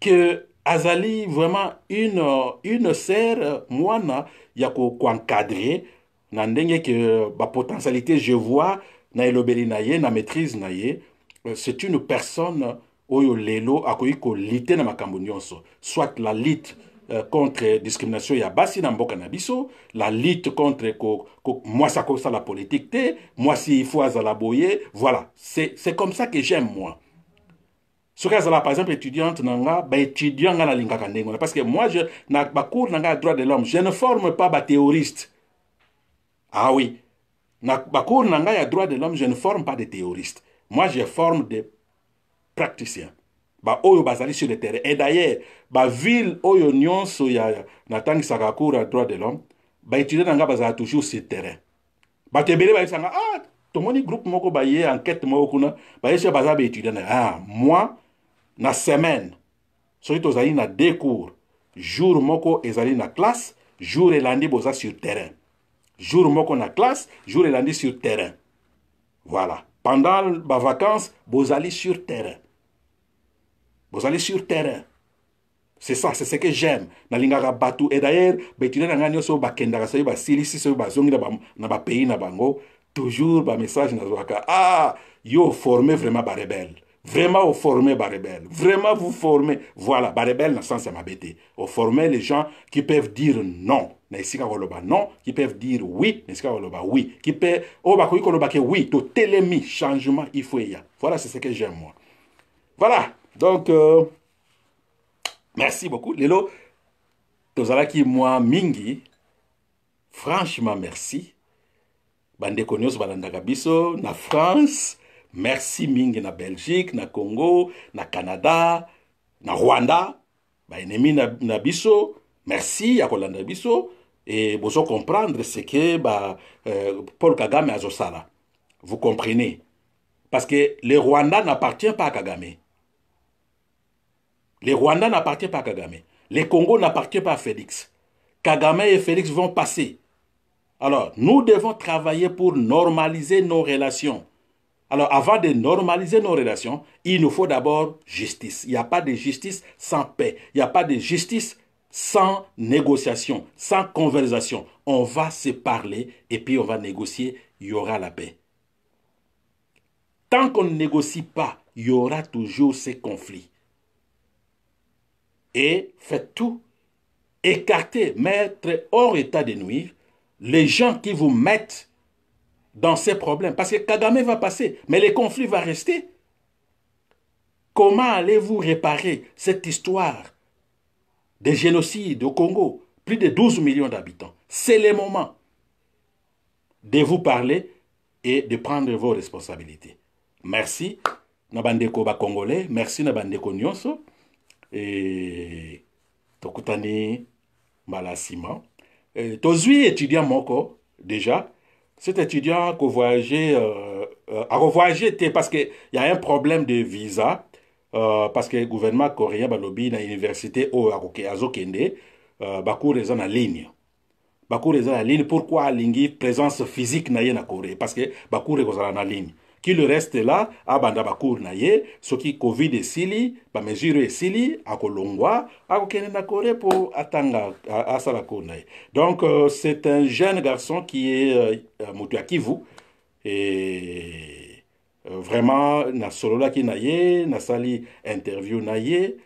que azali vraiment une une sœur Moana ya ko encadrer na que ba potentialité je vois na elobeli ye na maîtrise na ye. Euh, c'est une personne oyo lelo akoyi ko lité na makambo Soit la lite euh, contre discrimination ya basi na mboka na biso la lutte contre ko, ko à la politique faut, mwasi faut la boyer voilà c'est c'est comme ça que j'aime moi cas là par exemple étudiante nanga ba ben, étudiant nanga l'inga ndenge parce que moi je, na ba na nanga droit de l'homme je ne forme pas théoriste. ah oui na ba cour, nanga ya droit de l'homme je ne forme pas de théoriste moi je forme des praticiens oyo bazali sur le terrain et d'ailleurs ville oyo nyonso ya natangisaka cour ya droit de l'homme baétudiant na nga bazala toujours sur terrain bato ebele bayebisanga ah tomoni groupe moko baye enquête moko kuna baye so baza baétudiant na ah, moi na semaine soki tozali na deux cours jour moko ezali na classe jour elandi boza sur terrain jour moko na classe jour elandi sur terrain voilà pendant vacances bozali sur terrain vous allez sur terrain c'est ça c'est ce que j'aime nalingaka bato et d'ailleurs baétudiant so bakenda nyonso bakendaka soki si so bazongi na bapays na bango toujours ba message na nazwaka ah yo former vraiment ba rebel vraiment au ba rebel vraiment vous formez voilà ba rebel na sens ma mabe au former les gens qui peuvent dire non na esika koloba non qui peuvent dire oui na esika koloba oui qui peut oyo oh, bakoki koloba ke oui totelemi changement il faut y a voilà c'est ce que j'aime moi voilà donc euh, merci beaucoup lelo tozalaki moi, mingi franchement merci Bande Konyos, balandaka na france merci mingi na belgique na congo na canada na rwanda baennemi na, na biso merci ya kolanda Et et vous comprendre ce que euh, paul kagame a azosala vous comprenez parce que le rwanda n'appartient pas à kagame les Rwandais n'appartiennent pas à Kagame. Les Congos n'appartiennent pas à Félix. Kagame et Félix vont passer. Alors, nous devons travailler pour normaliser nos relations. Alors, avant de normaliser nos relations, il nous faut d'abord justice. Il n'y a pas de justice sans paix. Il n'y a pas de justice sans négociation, sans conversation. On va se parler et puis on va négocier. Il y aura la paix. Tant qu'on ne négocie pas, il y aura toujours ces conflits et faites tout. Écartez, mettre hors état de nuire les gens qui vous mettent dans ces problèmes. Parce que Kagame va passer, mais les conflits vont rester. Comment allez-vous réparer cette histoire des génocides au Congo Plus de 12 millions d'habitants. C'est le moment de vous parler et de prendre vos responsabilités. Merci, Nabandeko Congolais. Merci, Nabandeko Nyonso. e, tokutani mbala nsima e, tozwi étudiant moko déjà cet étudiant kovoyage euh, euh, akovoyage te parce que y a un problème de visa euh, parce que gouvernement coréen balobi na université oyo azokende euh, bacours eza na ligne bacours eza na ligne pourquoi alingi présence physique na ye na corée parce que bacours ekozala na ligne le reste la abanda bakuru na ye soki covid esili bamesure esili akolongwa akokende na kore mpo atanga asala cours na ye donc euh, c'est un jeune garçon qui est euh, moto ya kivu et euh, vraiment nasololaki na ye nasali interview na ye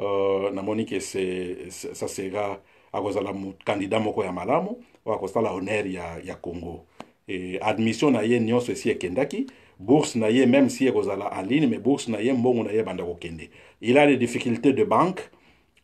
euh, namoni ke ça sera akozala candidat moko ya malamu oyo akosala honneur ya, ya congo e admission na ye nyonso esi ekendaki bourse na ye même si ekozala en ligne mais bourse na ye mbongo na ye ebanda kokende il a des difficultés de banque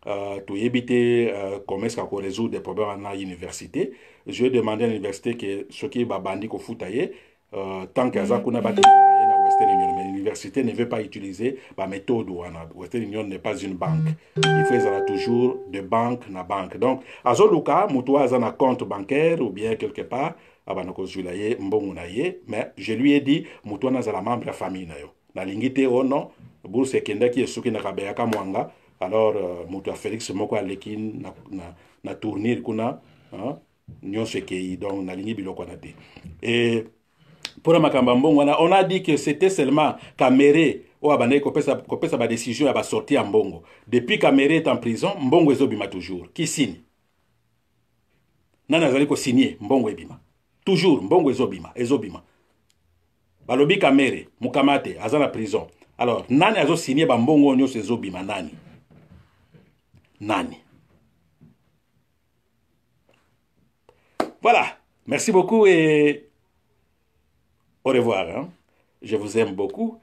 euh, toyebi te euh, commerce kako résoudre des problèmes wana université je demandé à l'université ke soki babandi kofuta ye euh, tant kaza kuna batelaa ye na western union mais l'université ne veut pas utiliser baméthode wana western union n'est pas une banque il faut ezala toujours de banque na banque donc azoluka moto oyo aza na compte bancaire ou bien quelque part abana kozwila ye mbongo na ye mais je lui ai dit moto wana azala membre ya famille na yo nalingi te o non bourse ekendaki esukinaka beyaka mwanga alors euh, moto ya félix moko na, na, na kuna hein? nyonso ekei donc nalingi biloko wana te et mpona makambo ya mbongo wana on a dit que c'était seulement caméré oyo abandaki kopesa, kopesa badécision ya basorti ya mbongo depuis Cameré est en prison mbongo ezobima toujours kisini nani azali kosinie mbongo ebima toujours mbongo ezobima ezobima balobi kamere mukamate aza na prison alors nani signer bambongo mbongo nyonso ezobima nani nani voilà merci beaucoup et au revoir hein. je vous aime beaucoup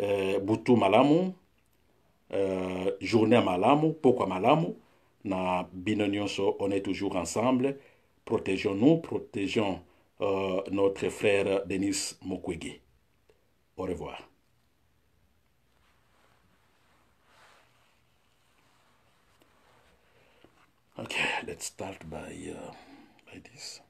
euh, Boutou, malamo, malamu euh, journée malamu Pourquoi malamu na bino so on est toujours ensemble Protégeons-nous, protégeons, euh, notre frère Denis Mokwege. Au revoir. Okay, let's start by, euh, by this.